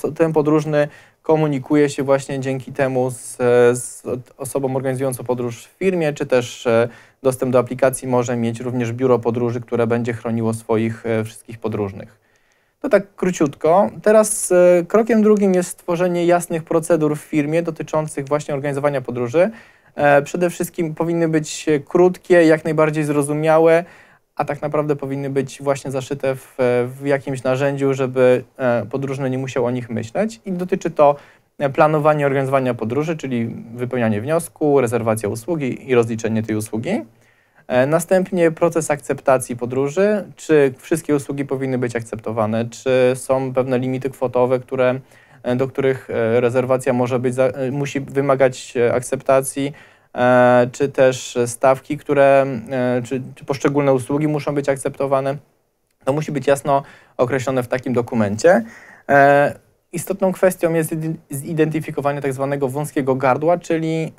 S3: e, ten podróżny komunikuje się właśnie dzięki temu z, z, osobą organizującą podróż w firmie, czy też dostęp do aplikacji może mieć również biuro podróży, które będzie chroniło swoich wszystkich podróżnych. To tak króciutko. Teraz krokiem drugim jest stworzenie jasnych procedur w firmie dotyczących właśnie organizowania podróży. E, przede wszystkim powinny być krótkie, jak najbardziej zrozumiałe, a tak naprawdę powinny być właśnie zaszyte w, w jakimś narzędziu, żeby e, podróżny nie musiał o nich myśleć. I dotyczy to e, planowania organizowania podróży, czyli wypełnianie wniosku, rezerwacja usługi i rozliczenie tej usługi. Następnie proces akceptacji podróży, czy wszystkie usługi powinny być akceptowane, czy są pewne limity kwotowe, które E, do których e, rezerwacja może być, e, musi wymagać akceptacji, czy też stawki, które, czy, czy poszczególne usługi muszą być akceptowane. To musi być jasno określone w takim dokumencie. Istotną kwestią jest zidentyfikowanie tak zwanego wąskiego gardła, czyli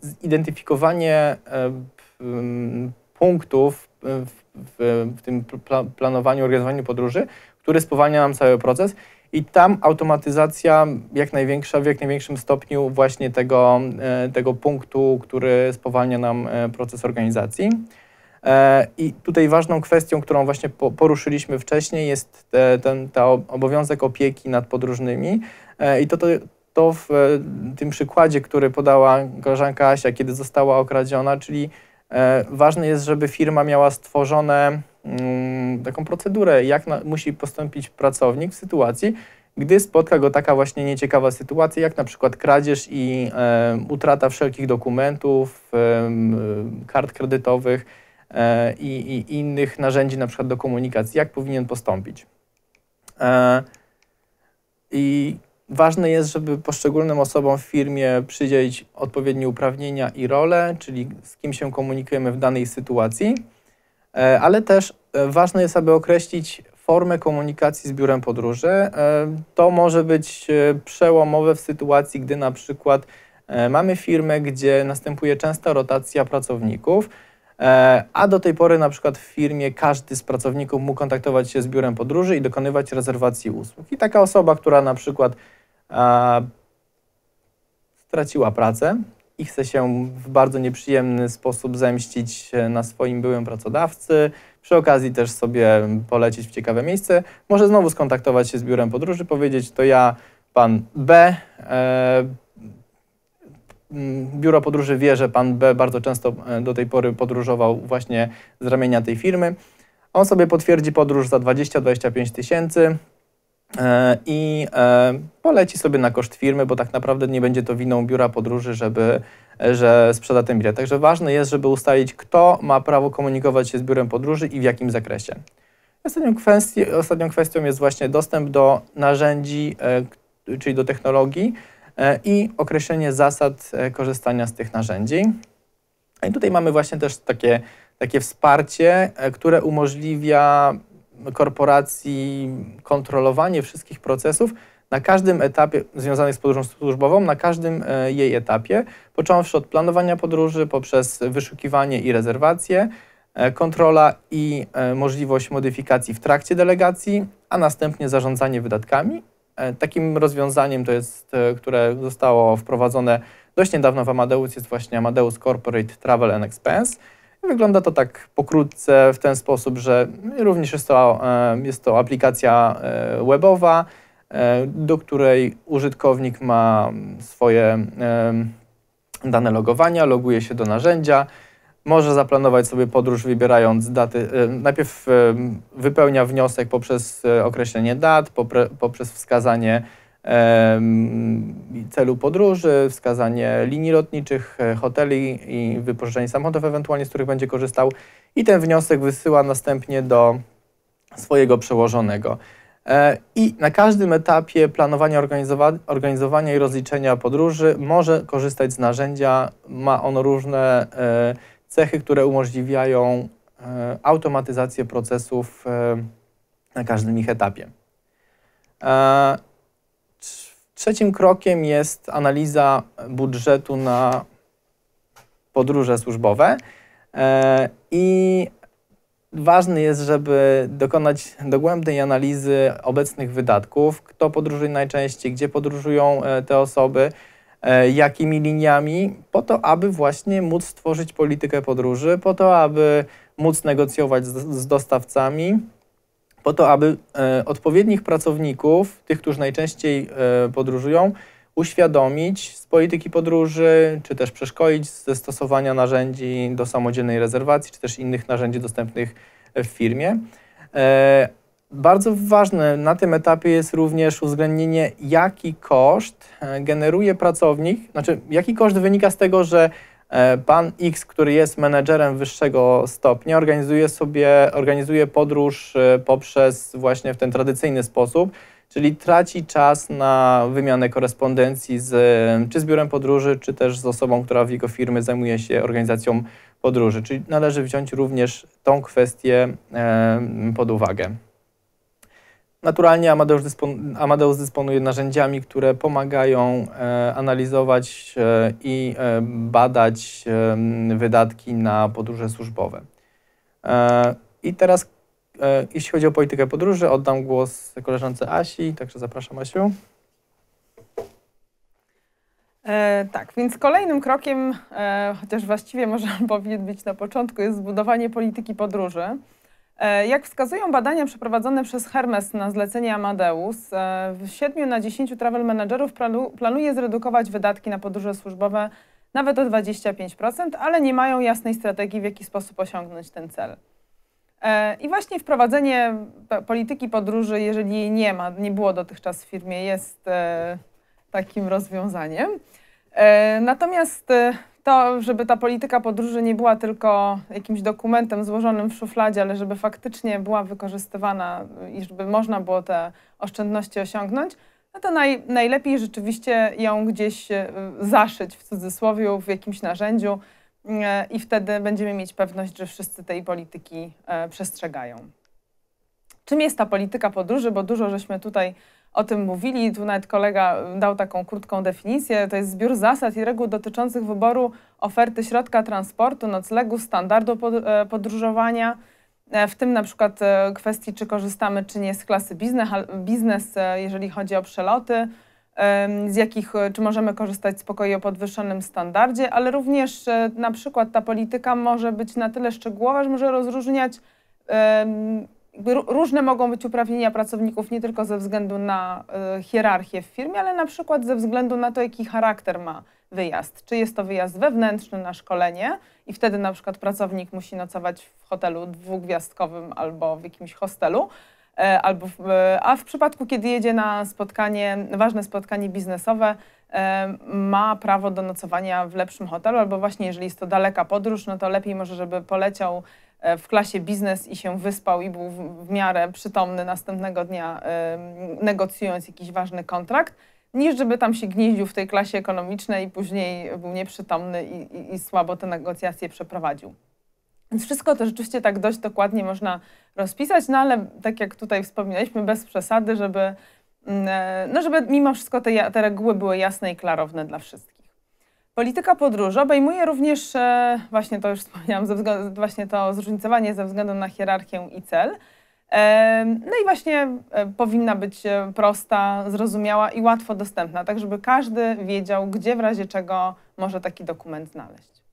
S3: zidentyfikowanie mm, punktów w, w tym planowaniu, organizowaniu podróży, który spowalnia nam cały proces i tam automatyzacja jak największa, w jak największym stopniu właśnie tego, e, tego punktu, który spowalnia nam e, proces organizacji. E, I tutaj ważną kwestią, którą właśnie poruszyliśmy wcześniej, jest ten ta obowiązek opieki nad podróżnymi. I to, to, to w tym przykładzie, który podała koleżanka Asia, kiedy została okradziona, czyli ważne jest, żeby firma miała stworzone Mm, taką procedurę, jak na, musi postąpić pracownik w sytuacji, gdy spotka go taka właśnie nieciekawa sytuacja, jak na przykład kradzież i e, utrata wszelkich dokumentów, e, kart kredytowych e, i, i, innych narzędzi na przykład do komunikacji, jak powinien postąpić. E, I ważne jest, żeby poszczególnym osobom w firmie przydzielić odpowiednie uprawnienia i role, czyli z kim się komunikujemy w danej sytuacji E, ale też e, ważne jest, aby określić formę komunikacji z biurem podróży. E, to może być przełomowe w sytuacji, gdy na przykład mamy firmę, gdzie następuje częsta rotacja pracowników, a do tej pory na przykład w firmie każdy z pracowników mógł kontaktować się z biurem podróży i dokonywać rezerwacji usług. I taka osoba, która na przykład straciła pracę, i chce się w bardzo nieprzyjemny sposób zemścić na swoim byłym pracodawcy, przy okazji też sobie polecić w ciekawe miejsce, może znowu skontaktować się z biurem podróży, powiedzieć to ja, pan B. E, biuro podróży wie, że pan B bardzo często e, do tej pory podróżował właśnie z ramienia tej firmy. On sobie potwierdzi podróż za 20-25 tysięcy, E, i e, poleci sobie na koszt firmy, bo tak naprawdę nie będzie to winą biura podróży, żeby, e, że sprzeda ten bilet. Także ważne jest, żeby ustalić, kto ma prawo komunikować się z biurem podróży i w jakim zakresie. Ostatnią, kwestią, ostatnią kwestią jest właśnie dostęp do narzędzi, czyli do technologii i określenie zasad korzystania z tych narzędzi. I tutaj mamy właśnie też takie, takie wsparcie, które umożliwia korporacji kontrolowanie wszystkich procesów na każdym etapie związanych z podróżą służbową, na każdym e, jej etapie, począwszy od planowania podróży, poprzez wyszukiwanie i rezerwację, e, kontrola i e, możliwość modyfikacji w trakcie delegacji, a następnie zarządzanie wydatkami. Takim rozwiązaniem, to jest, które zostało wprowadzone dość niedawno w Amadeus, jest właśnie Amadeus Corporate Travel and Expense – Wygląda to tak pokrótce w ten sposób, że również jest to, e, jest to aplikacja e, webowa, e, do której użytkownik ma swoje dane logowania, loguje się do narzędzia, może zaplanować sobie podróż wybierając daty. Najpierw wypełnia wniosek poprzez określenie dat, poprzez wskazanie celu podróży, wskazanie linii lotniczych, e, hoteli i wypożyczenie samochodów ewentualnie, z których będzie korzystał i ten wniosek wysyła następnie do swojego przełożonego. E, I na każdym etapie planowania, organizowa organizowania i rozliczenia podróży może korzystać z narzędzia. Ma ono różne e, cechy, które umożliwiają automatyzację procesów na każdym ich etapie. Trzecim krokiem jest analiza budżetu na podróże służbowe e, i ważne jest, żeby dokonać dogłębnej analizy obecnych wydatków, kto podróżuje najczęściej, gdzie podróżują e, te osoby, e, jakimi liniami, po to, aby właśnie móc stworzyć politykę podróży, po to, aby móc negocjować z, z dostawcami po to, aby e, odpowiednich pracowników, tych, którzy najczęściej e, podróżują, uświadomić z polityki podróży, czy też przeszkolić ze stosowania narzędzi do samodzielnej rezerwacji, czy też innych narzędzi dostępnych w firmie. E, bardzo ważne na tym etapie jest również uwzględnienie, jaki koszt generuje pracownik, znaczy jaki koszt wynika z tego, że E, pan X, który jest menedżerem wyższego stopnia, organizuje sobie, organizuje podróż e, poprzez właśnie w ten tradycyjny sposób, czyli traci czas na wymianę korespondencji z, e, czy z biurem podróży, czy też z osobą, która w jego firmy zajmuje się organizacją podróży. Czyli należy wziąć również tą kwestię pod uwagę. Naturalnie Amadeus, dysponuje, dysponuje narzędziami, które pomagają e, analizować e, i e, badać e, wydatki na podróże służbowe. E, I teraz, e, jeśli chodzi o politykę podróży, oddam głos koleżance Asi, także zapraszam Asiu.
S1: E, tak, więc kolejnym krokiem, e, chociaż właściwie może powinien być na początku, jest zbudowanie polityki podróży. E, jak wskazują badania przeprowadzone przez Hermes na zlecenie Amadeus, e, w 7 na 10 travel managerów planuje zredukować wydatki na podróże służbowe nawet o 25%, ale nie mają jasnej strategii, w jaki sposób osiągnąć ten cel. E, I właśnie wprowadzenie polityki podróży, jeżeli jej nie ma, nie było dotychczas w firmie, jest takim rozwiązaniem. Natomiast to, żeby ta polityka podróży nie była tylko jakimś dokumentem złożonym w szufladzie, ale żeby faktycznie była wykorzystywana i żeby można było te oszczędności osiągnąć, no to naj, najlepiej rzeczywiście ją gdzieś e, zaszyć w cudzysłowie w jakimś narzędziu e, i wtedy będziemy mieć pewność, że wszyscy tej polityki e, przestrzegają. Czym jest ta polityka podróży? Bo dużo żeśmy tutaj o tym mówili. Tu nawet kolega dał taką krótką definicję. To jest zbiór zasad i reguł dotyczących wyboru oferty środka transportu, noclegu, standardu e, podróżowania, e, w tym na przykład e, kwestii, czy korzystamy, czy nie z klasy biznes, biznes jeżeli chodzi o przeloty, z jakich, czy możemy korzystać z pokoi o podwyższonym standardzie, ale również na przykład ta polityka może być na tyle szczegółowa, że może rozróżniać różne mogą być uprawnienia pracowników nie tylko ze względu na y, hierarchię w firmie, ale na przykład ze względu na to, jaki charakter ma wyjazd. Czy jest to wyjazd wewnętrzny na szkolenie i wtedy na przykład pracownik musi nocować w hotelu dwugwiazdkowym albo w jakimś hostelu, e, albo w, e, a w przypadku, kiedy jedzie na spotkanie, ważne spotkanie biznesowe, e, ma prawo do nocowania w lepszym hotelu, albo właśnie jeżeli jest to daleka podróż, no to lepiej może, żeby poleciał E, w klasie biznes i się wyspał i był w, miarę przytomny następnego dnia, negocjując jakiś ważny kontrakt, niż żeby tam się gnieździł w tej klasie ekonomicznej i później był nieprzytomny i, i, i słabo te negocjacje przeprowadził. Więc wszystko to rzeczywiście tak dość dokładnie można rozpisać, no ale tak jak tutaj wspominaliśmy, bez przesady, żeby, mm, e, no żeby mimo wszystko te, te reguły były jasne i klarowne dla wszystkich. Polityka podróży obejmuje również, e, właśnie to już wspomniałam, względu, właśnie to zróżnicowanie ze względu na hierarchię i cel. E, no i właśnie e, powinna być prosta, zrozumiała i łatwo dostępna, tak żeby każdy wiedział, gdzie w razie czego może taki dokument znaleźć.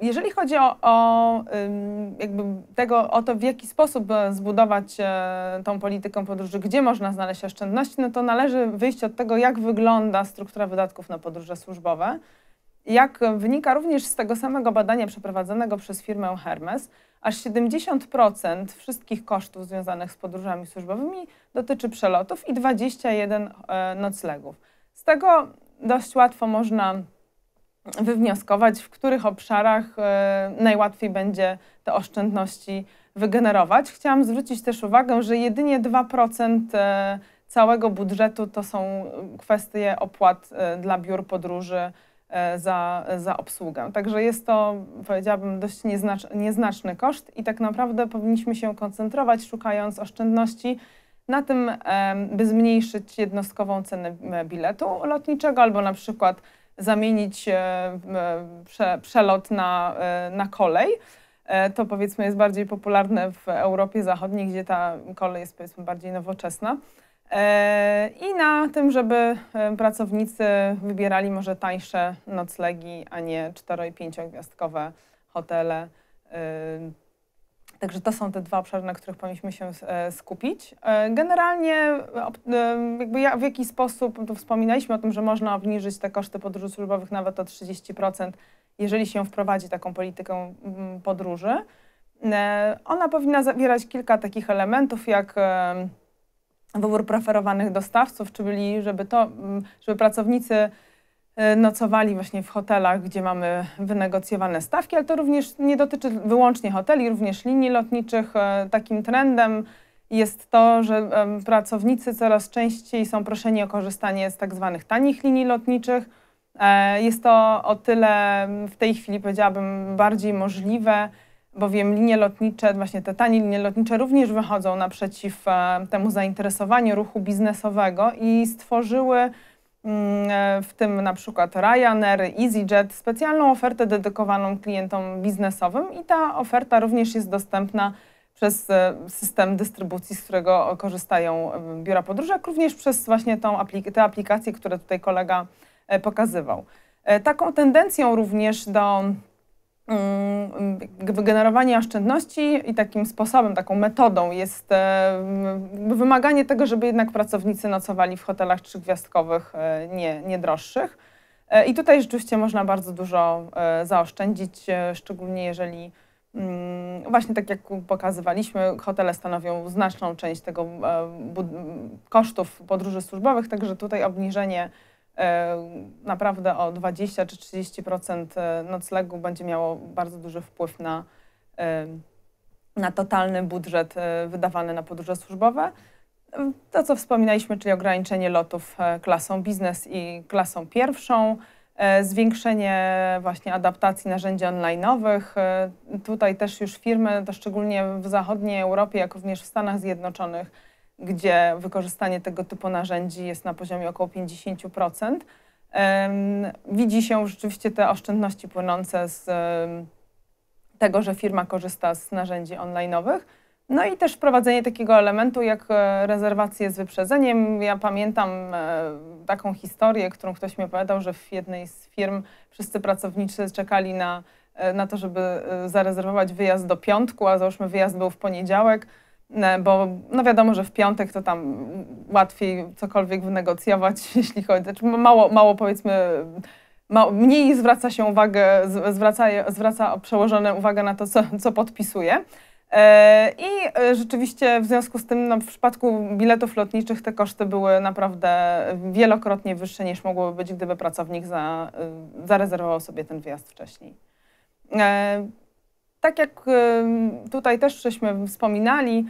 S1: Jeżeli chodzi o, o, jakby tego, o to, w jaki sposób e, zbudować e, tą politykę podróży, gdzie można znaleźć oszczędności, no to należy wyjść od tego, jak wygląda struktura wydatków na podróże służbowe. Jak wynika również z tego samego badania przeprowadzonego przez firmę Hermes, aż 70% wszystkich kosztów związanych z podróżami służbowymi dotyczy przelotów i 21 e, noclegów. Z tego dość łatwo można wywnioskować, w których obszarach e, najłatwiej będzie te oszczędności wygenerować. Chciałam zwrócić też uwagę, że jedynie 2% e, całego budżetu to są kwestie opłat e, dla biur podróży za, za obsługę. Także jest to, powiedziałabym, dość nieznacz, nieznaczny koszt i tak naprawdę powinniśmy się koncentrować, szukając oszczędności na tym, by zmniejszyć jednostkową cenę biletu lotniczego albo na przykład zamienić e, prze, przelot na, e, na kolej. E, to powiedzmy jest bardziej popularne w Europie Zachodniej, gdzie ta kolej jest powiedzmy bardziej nowoczesna. I na tym, żeby pracownicy wybierali może tańsze noclegi, a nie 4- i 5-gwiazdkowe hotele Także to są te dwa obszary, na których powinniśmy się e, skupić. E, generalnie e, jakby ja, w jaki sposób, tu wspominaliśmy o tym, że można obniżyć te koszty podróży służbowych nawet o 30%, jeżeli się wprowadzi taką politykę mm, podróży. Ona powinna zawierać kilka takich elementów, jak wybór preferowanych dostawców, czyli żeby to, mm, żeby pracownicy E, nocowali właśnie w hotelach, gdzie mamy wynegocjowane stawki, ale to również nie dotyczy wyłącznie hoteli, również linii lotniczych. E, takim trendem jest to, że pracownicy coraz częściej są proszeni o korzystanie z tak zwanych tanich linii lotniczych. E, jest to o tyle w tej chwili powiedziałabym bardziej możliwe, bowiem linie lotnicze, właśnie te tanie linie lotnicze również wychodzą naprzeciw temu zainteresowaniu ruchu biznesowego i stworzyły Mm, e, w tym na przykład Ryanair, EasyJet, specjalną ofertę dedykowaną klientom biznesowym i ta oferta również jest dostępna przez e, system dystrybucji, z którego korzystają e, biura podróży, jak również przez właśnie tą aplik te aplikacje, które tutaj kolega pokazywał. Taką tendencją również do wygenerowanie mm, oszczędności i takim sposobem, taką metodą jest e, wymaganie tego, żeby jednak pracownicy nocowali w hotelach trzygwiazdkowych, e, nie, nie droższych. E, I tutaj rzeczywiście można bardzo dużo zaoszczędzić, szczególnie jeżeli mm, właśnie tak jak pokazywaliśmy, hotele stanowią znaczną część tego kosztów podróży służbowych, także tutaj obniżenie E, naprawdę o 20 czy 30% e, noclegu będzie miało bardzo duży wpływ na, e, na totalny budżet wydawany na podróże służbowe. To, co wspominaliśmy, czyli ograniczenie lotów klasą biznes i klasą pierwszą, zwiększenie właśnie adaptacji narzędzi online'owych. Tutaj też już firmy, to szczególnie w zachodniej Europie, jak również w Stanach Zjednoczonych, gdzie wykorzystanie tego typu narzędzi jest na poziomie około 50%. Widzi się rzeczywiście te oszczędności płynące z tego, że firma korzysta z narzędzi online'owych. No i też wprowadzenie takiego elementu jak e, rezerwacje z wyprzedzeniem. Ja pamiętam e, taką historię, którą ktoś mi opowiadał, że w jednej z firm wszyscy pracownicy czekali na, e, na to, żeby zarezerwować wyjazd do piątku, a załóżmy wyjazd był w poniedziałek E, bo no wiadomo, że w piątek to tam łatwiej cokolwiek wynegocjować, jeśli chodzi, znaczy mało, mało powiedzmy, mało, mniej zwraca się uwagę, zwraca, zwraca przełożone uwagę na to, co, co podpisuje. E, I e, rzeczywiście w związku z tym no, w przypadku biletów lotniczych te koszty były naprawdę wielokrotnie wyższe niż mogłoby być, gdyby pracownik za, zarezerwował sobie ten wyjazd wcześniej. Tak jak tutaj też żeśmy wspominali,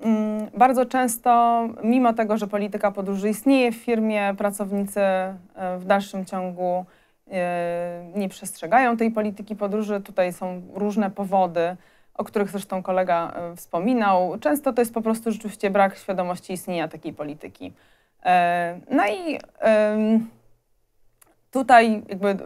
S1: Mm, bardzo często, mimo tego, że polityka podróży istnieje w firmie, pracownicy e, w dalszym ciągu e, nie przestrzegają tej polityki podróży. Tutaj są różne powody, o których zresztą kolega e, wspominał. Często to jest po prostu rzeczywiście brak świadomości istnienia takiej polityki. No i tutaj jakby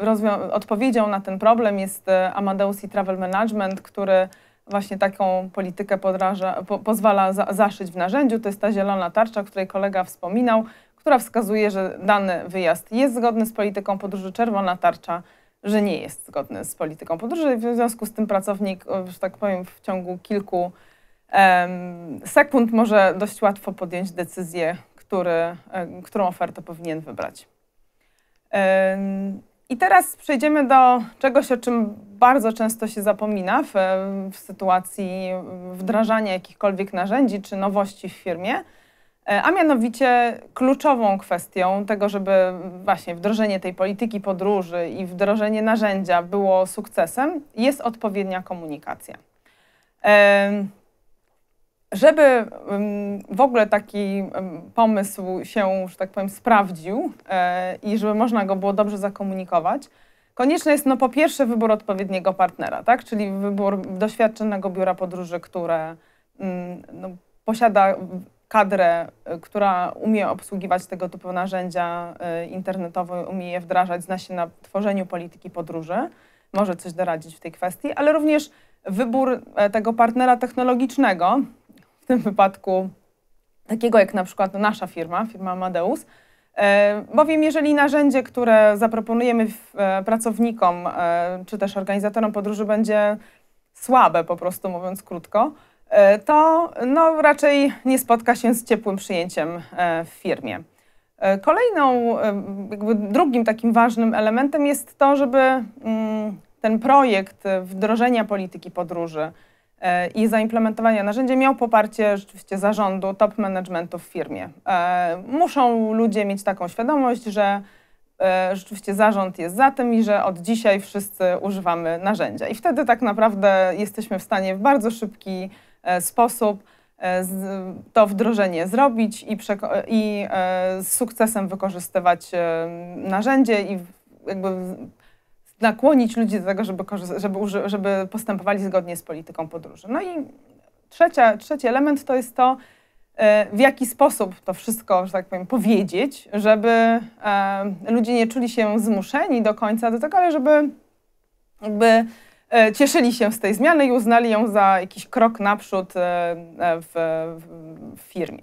S1: odpowiedzią na ten problem jest Amadeus i Travel Management, który właśnie taką politykę podraża, po, pozwala za, zaszyć w narzędziu. To jest ta zielona tarcza, o której kolega wspominał, która wskazuje, że dany wyjazd jest zgodny z polityką podróży. Czerwona tarcza, że nie jest zgodny z polityką podróży. W związku z tym pracownik, że tak powiem, w ciągu kilku em, sekund może dość łatwo podjąć decyzję, który, e, którą ofertę powinien wybrać. Em, i teraz przejdziemy do czegoś, o czym bardzo często się zapomina w, w sytuacji wdrażania jakichkolwiek narzędzi czy nowości w firmie, e, a mianowicie kluczową kwestią tego, żeby właśnie wdrożenie tej polityki podróży i wdrożenie narzędzia było sukcesem, jest odpowiednia komunikacja żeby w ogóle taki pomysł się, że tak powiem, sprawdził e, i żeby można go było dobrze zakomunikować, konieczny jest no po pierwsze wybór odpowiedniego partnera, tak? czyli wybór doświadczonego biura podróży, które mm, no, posiada kadrę, e, która umie obsługiwać tego typu narzędzia e, internetowe, umie je wdrażać, zna się na tworzeniu polityki podróży, może coś doradzić w tej kwestii, ale również wybór tego partnera technologicznego, tym wypadku takiego jak na przykład nasza firma, firma Amadeus. E, Bowiem jeżeli narzędzie, które zaproponujemy e, pracownikom e, czy też organizatorom podróży będzie słabe, po prostu mówiąc krótko, to no, raczej nie spotka się z ciepłym przyjęciem w firmie. Kolejną, jakby drugim takim ważnym elementem jest to, żeby mm, ten projekt wdrożenia polityki podróży, E, i zaimplementowania narzędzia miał poparcie rzeczywiście zarządu, top managementu w firmie. E, muszą ludzie mieć taką świadomość, że e, rzeczywiście zarząd jest za tym i że od dzisiaj wszyscy używamy narzędzia. I wtedy tak naprawdę jesteśmy w stanie w bardzo szybki sposób to wdrożenie zrobić i, i z sukcesem wykorzystywać narzędzie i jakby nakłonić ludzi do tego, żeby, żeby, żeby postępowali zgodnie z polityką podróży. No i trzecia, trzeci element to jest to, e, w jaki sposób to wszystko, że tak powiem, powiedzieć, żeby e, ludzie nie czuli się zmuszeni do końca do tego, ale żeby jakby e, cieszyli się z tej zmiany i uznali ją za jakiś krok naprzód w, w firmie.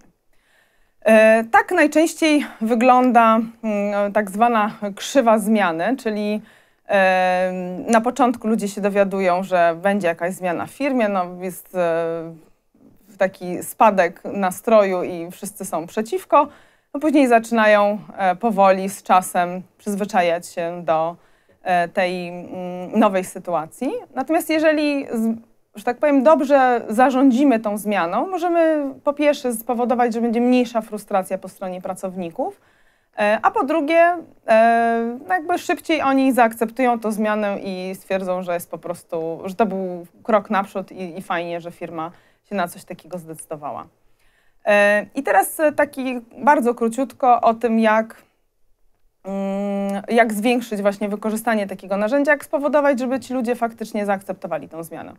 S1: Tak najczęściej wygląda mm, tak zwana krzywa zmiany, czyli na początku ludzie się dowiadują, że będzie jakaś zmiana w firmie, no jest e, taki spadek nastroju i wszyscy są przeciwko. No później zaczynają e, powoli, z czasem przyzwyczajać się do e, tej mm, nowej sytuacji. Natomiast jeżeli, że tak powiem, dobrze zarządzimy tą zmianą, możemy po pierwsze spowodować, że będzie mniejsza frustracja po stronie pracowników, E, a po drugie, e, no jakby szybciej oni zaakceptują tą zmianę i stwierdzą, że jest po prostu, że to był krok naprzód i, i fajnie, że firma się na coś takiego zdecydowała. E, I teraz taki bardzo króciutko o tym, jak, mm, jak zwiększyć właśnie wykorzystanie takiego narzędzia, jak spowodować, żeby ci ludzie faktycznie zaakceptowali tą zmianę.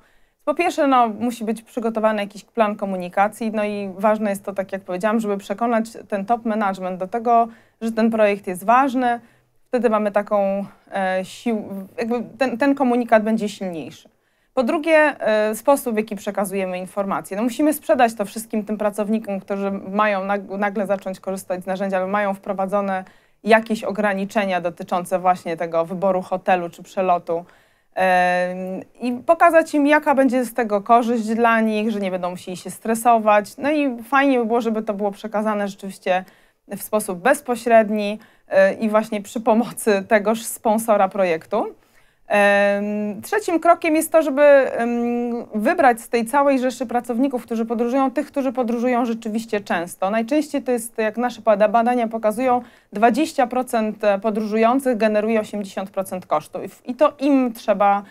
S1: Po pierwsze, no, musi być przygotowany jakiś plan komunikacji, no i ważne jest to, tak jak powiedziałam, żeby przekonać ten top management do tego, że ten projekt jest ważny. Wtedy mamy taką e, siłę, jakby ten, ten, komunikat będzie silniejszy. Po drugie, e, sposób, w jaki przekazujemy informacje. No, musimy sprzedać to wszystkim tym pracownikom, którzy mają nagle zacząć korzystać z narzędzia, albo mają wprowadzone jakieś ograniczenia dotyczące właśnie tego wyboru hotelu czy przelotu i pokazać im, jaka będzie z tego korzyść dla nich, że nie będą musieli się stresować. No i fajnie by było, żeby to było przekazane rzeczywiście w sposób bezpośredni e, i właśnie przy pomocy tegoż sponsora projektu. Trzecim krokiem jest to, żeby wybrać z tej całej rzeszy pracowników, którzy podróżują, tych, którzy podróżują rzeczywiście często. Najczęściej to jest, jak nasze badania pokazują, 20% e, podróżujących generuje 80% kosztów. I to im trzeba,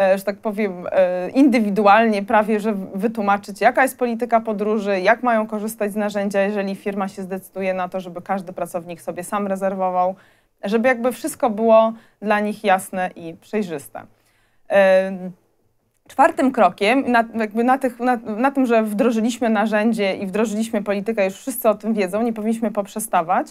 S1: e, że tak powiem, e, indywidualnie prawie, że wytłumaczyć, jaka jest polityka podróży, jak mają korzystać z narzędzia, jeżeli firma się zdecyduje na to, żeby każdy pracownik sobie sam rezerwował żeby jakby wszystko było dla nich jasne i przejrzyste. Czwartym krokiem, na, na, tych, na, na, tym, że wdrożyliśmy narzędzie i wdrożyliśmy politykę, już wszyscy o tym wiedzą, nie powinniśmy poprzestawać.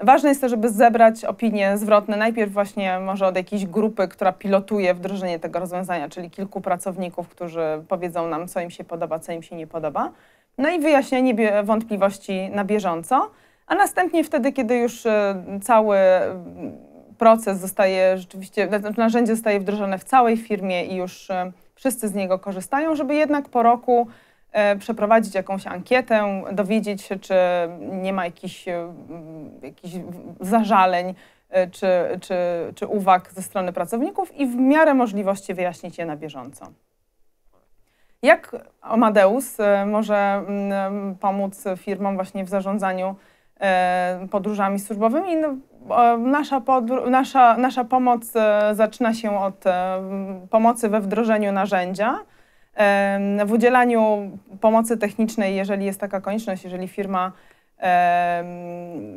S1: Ważne jest to, żeby zebrać opinie zwrotne, najpierw właśnie może od jakiejś grupy, która pilotuje wdrożenie tego rozwiązania, czyli kilku pracowników, którzy powiedzą nam, co im się podoba, co im się nie podoba. No i wyjaśnienie wątpliwości na bieżąco a następnie wtedy, kiedy już e, cały mm, proces zostaje rzeczywiście, narzędzie zostaje wdrożone w całej firmie i już e, wszyscy z niego korzystają, żeby jednak po roku e, przeprowadzić jakąś ankietę, dowiedzieć się, czy nie ma jakichś, mm, jakichś zażaleń czy, czy, czy uwag ze strony pracowników i w miarę możliwości wyjaśnić je na bieżąco. Jak Amadeus może mm, pomóc firmom właśnie w zarządzaniu E, podróżami służbowymi. No, e, nasza, podr- nasza, nasza pomoc e, zaczyna się od pomocy we wdrożeniu narzędzia, w udzielaniu pomocy technicznej, jeżeli jest taka konieczność, jeżeli firma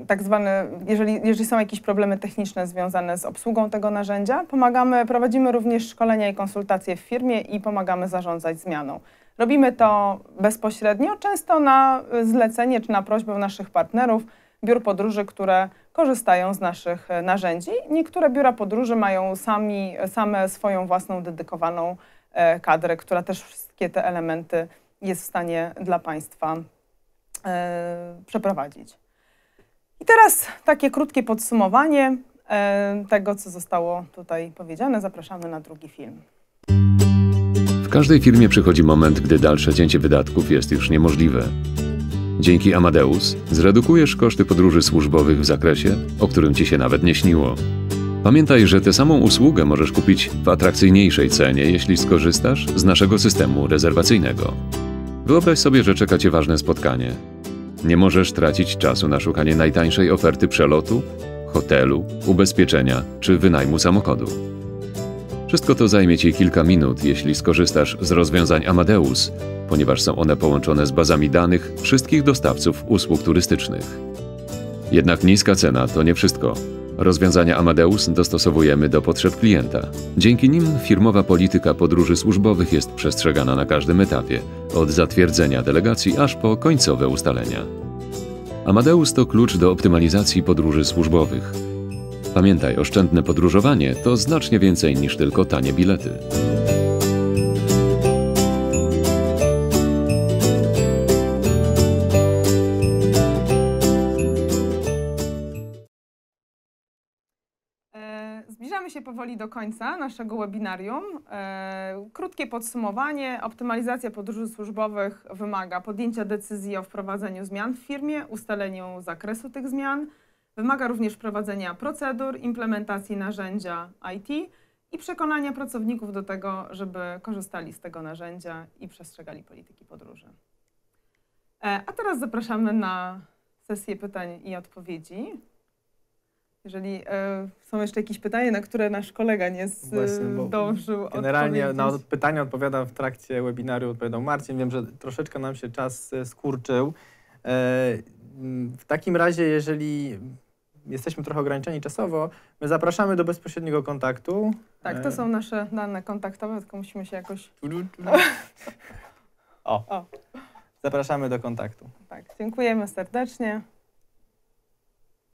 S1: tak zwane, jeżeli, jeżeli są jakieś problemy techniczne związane z obsługą tego narzędzia, pomagamy, prowadzimy również szkolenia i konsultacje w firmie i pomagamy zarządzać zmianą. Robimy to bezpośrednio, często na zlecenie czy na prośbę naszych partnerów, biur podróży, które korzystają z naszych e, narzędzi. Niektóre biura podróży mają sami, same swoją własną dedykowaną e, kadrę, która też wszystkie te elementy jest w stanie dla Państwa e, przeprowadzić. I teraz takie krótkie podsumowanie tego, co zostało tutaj powiedziane. Zapraszamy na drugi film.
S2: W każdej firmie przychodzi moment, gdy dalsze cięcie wydatków jest już niemożliwe. Dzięki Amadeus zredukujesz koszty podróży służbowych w zakresie, o którym ci się nawet nie śniło. Pamiętaj, że tę samą usługę możesz kupić w atrakcyjniejszej cenie, jeśli skorzystasz z naszego systemu rezerwacyjnego. Wyobraź sobie, że czeka cię ważne spotkanie. Nie możesz tracić czasu na szukanie najtańszej oferty przelotu, hotelu, ubezpieczenia czy wynajmu samochodu. Wszystko to zajmie Ci kilka minut, jeśli skorzystasz z rozwiązań Amadeus, ponieważ są one połączone z bazami danych wszystkich dostawców usług turystycznych. Jednak niska cena to nie wszystko. Rozwiązania Amadeus dostosowujemy do potrzeb klienta. Dzięki nim firmowa polityka podróży służbowych jest przestrzegana na każdym etapie, od zatwierdzenia delegacji aż po końcowe ustalenia. Amadeus to klucz do optymalizacji podróży służbowych Pamiętaj, oszczędne podróżowanie to znacznie więcej niż tylko tanie bilety.
S1: E, zbliżamy się powoli do końca naszego webinarium. E, krótkie podsumowanie. Optymalizacja podróży służbowych wymaga podjęcia decyzji o wprowadzeniu zmian w firmie, ustaleniu zakresu tych zmian, Wymaga również prowadzenia procedur, implementacji narzędzia IT i przekonania pracowników do tego, żeby korzystali z tego narzędzia i przestrzegali polityki podróży. E, a teraz zapraszamy na sesję pytań i odpowiedzi. Jeżeli e, są jeszcze jakieś pytania, na które nasz kolega nie zdążył Generalnie na
S3: pytania odpowiada w trakcie webinaru, odpowiadał Marcin. Wiem, że troszeczkę nam się czas e, skurczył. W takim razie, jeżeli jesteśmy trochę ograniczeni czasowo, my zapraszamy do bezpośredniego kontaktu. Tak, to e, są
S1: nasze dane kontaktowe, tylko musimy się jakoś... O. o.
S3: Zapraszamy do kontaktu.
S1: Tak, dziękujemy serdecznie.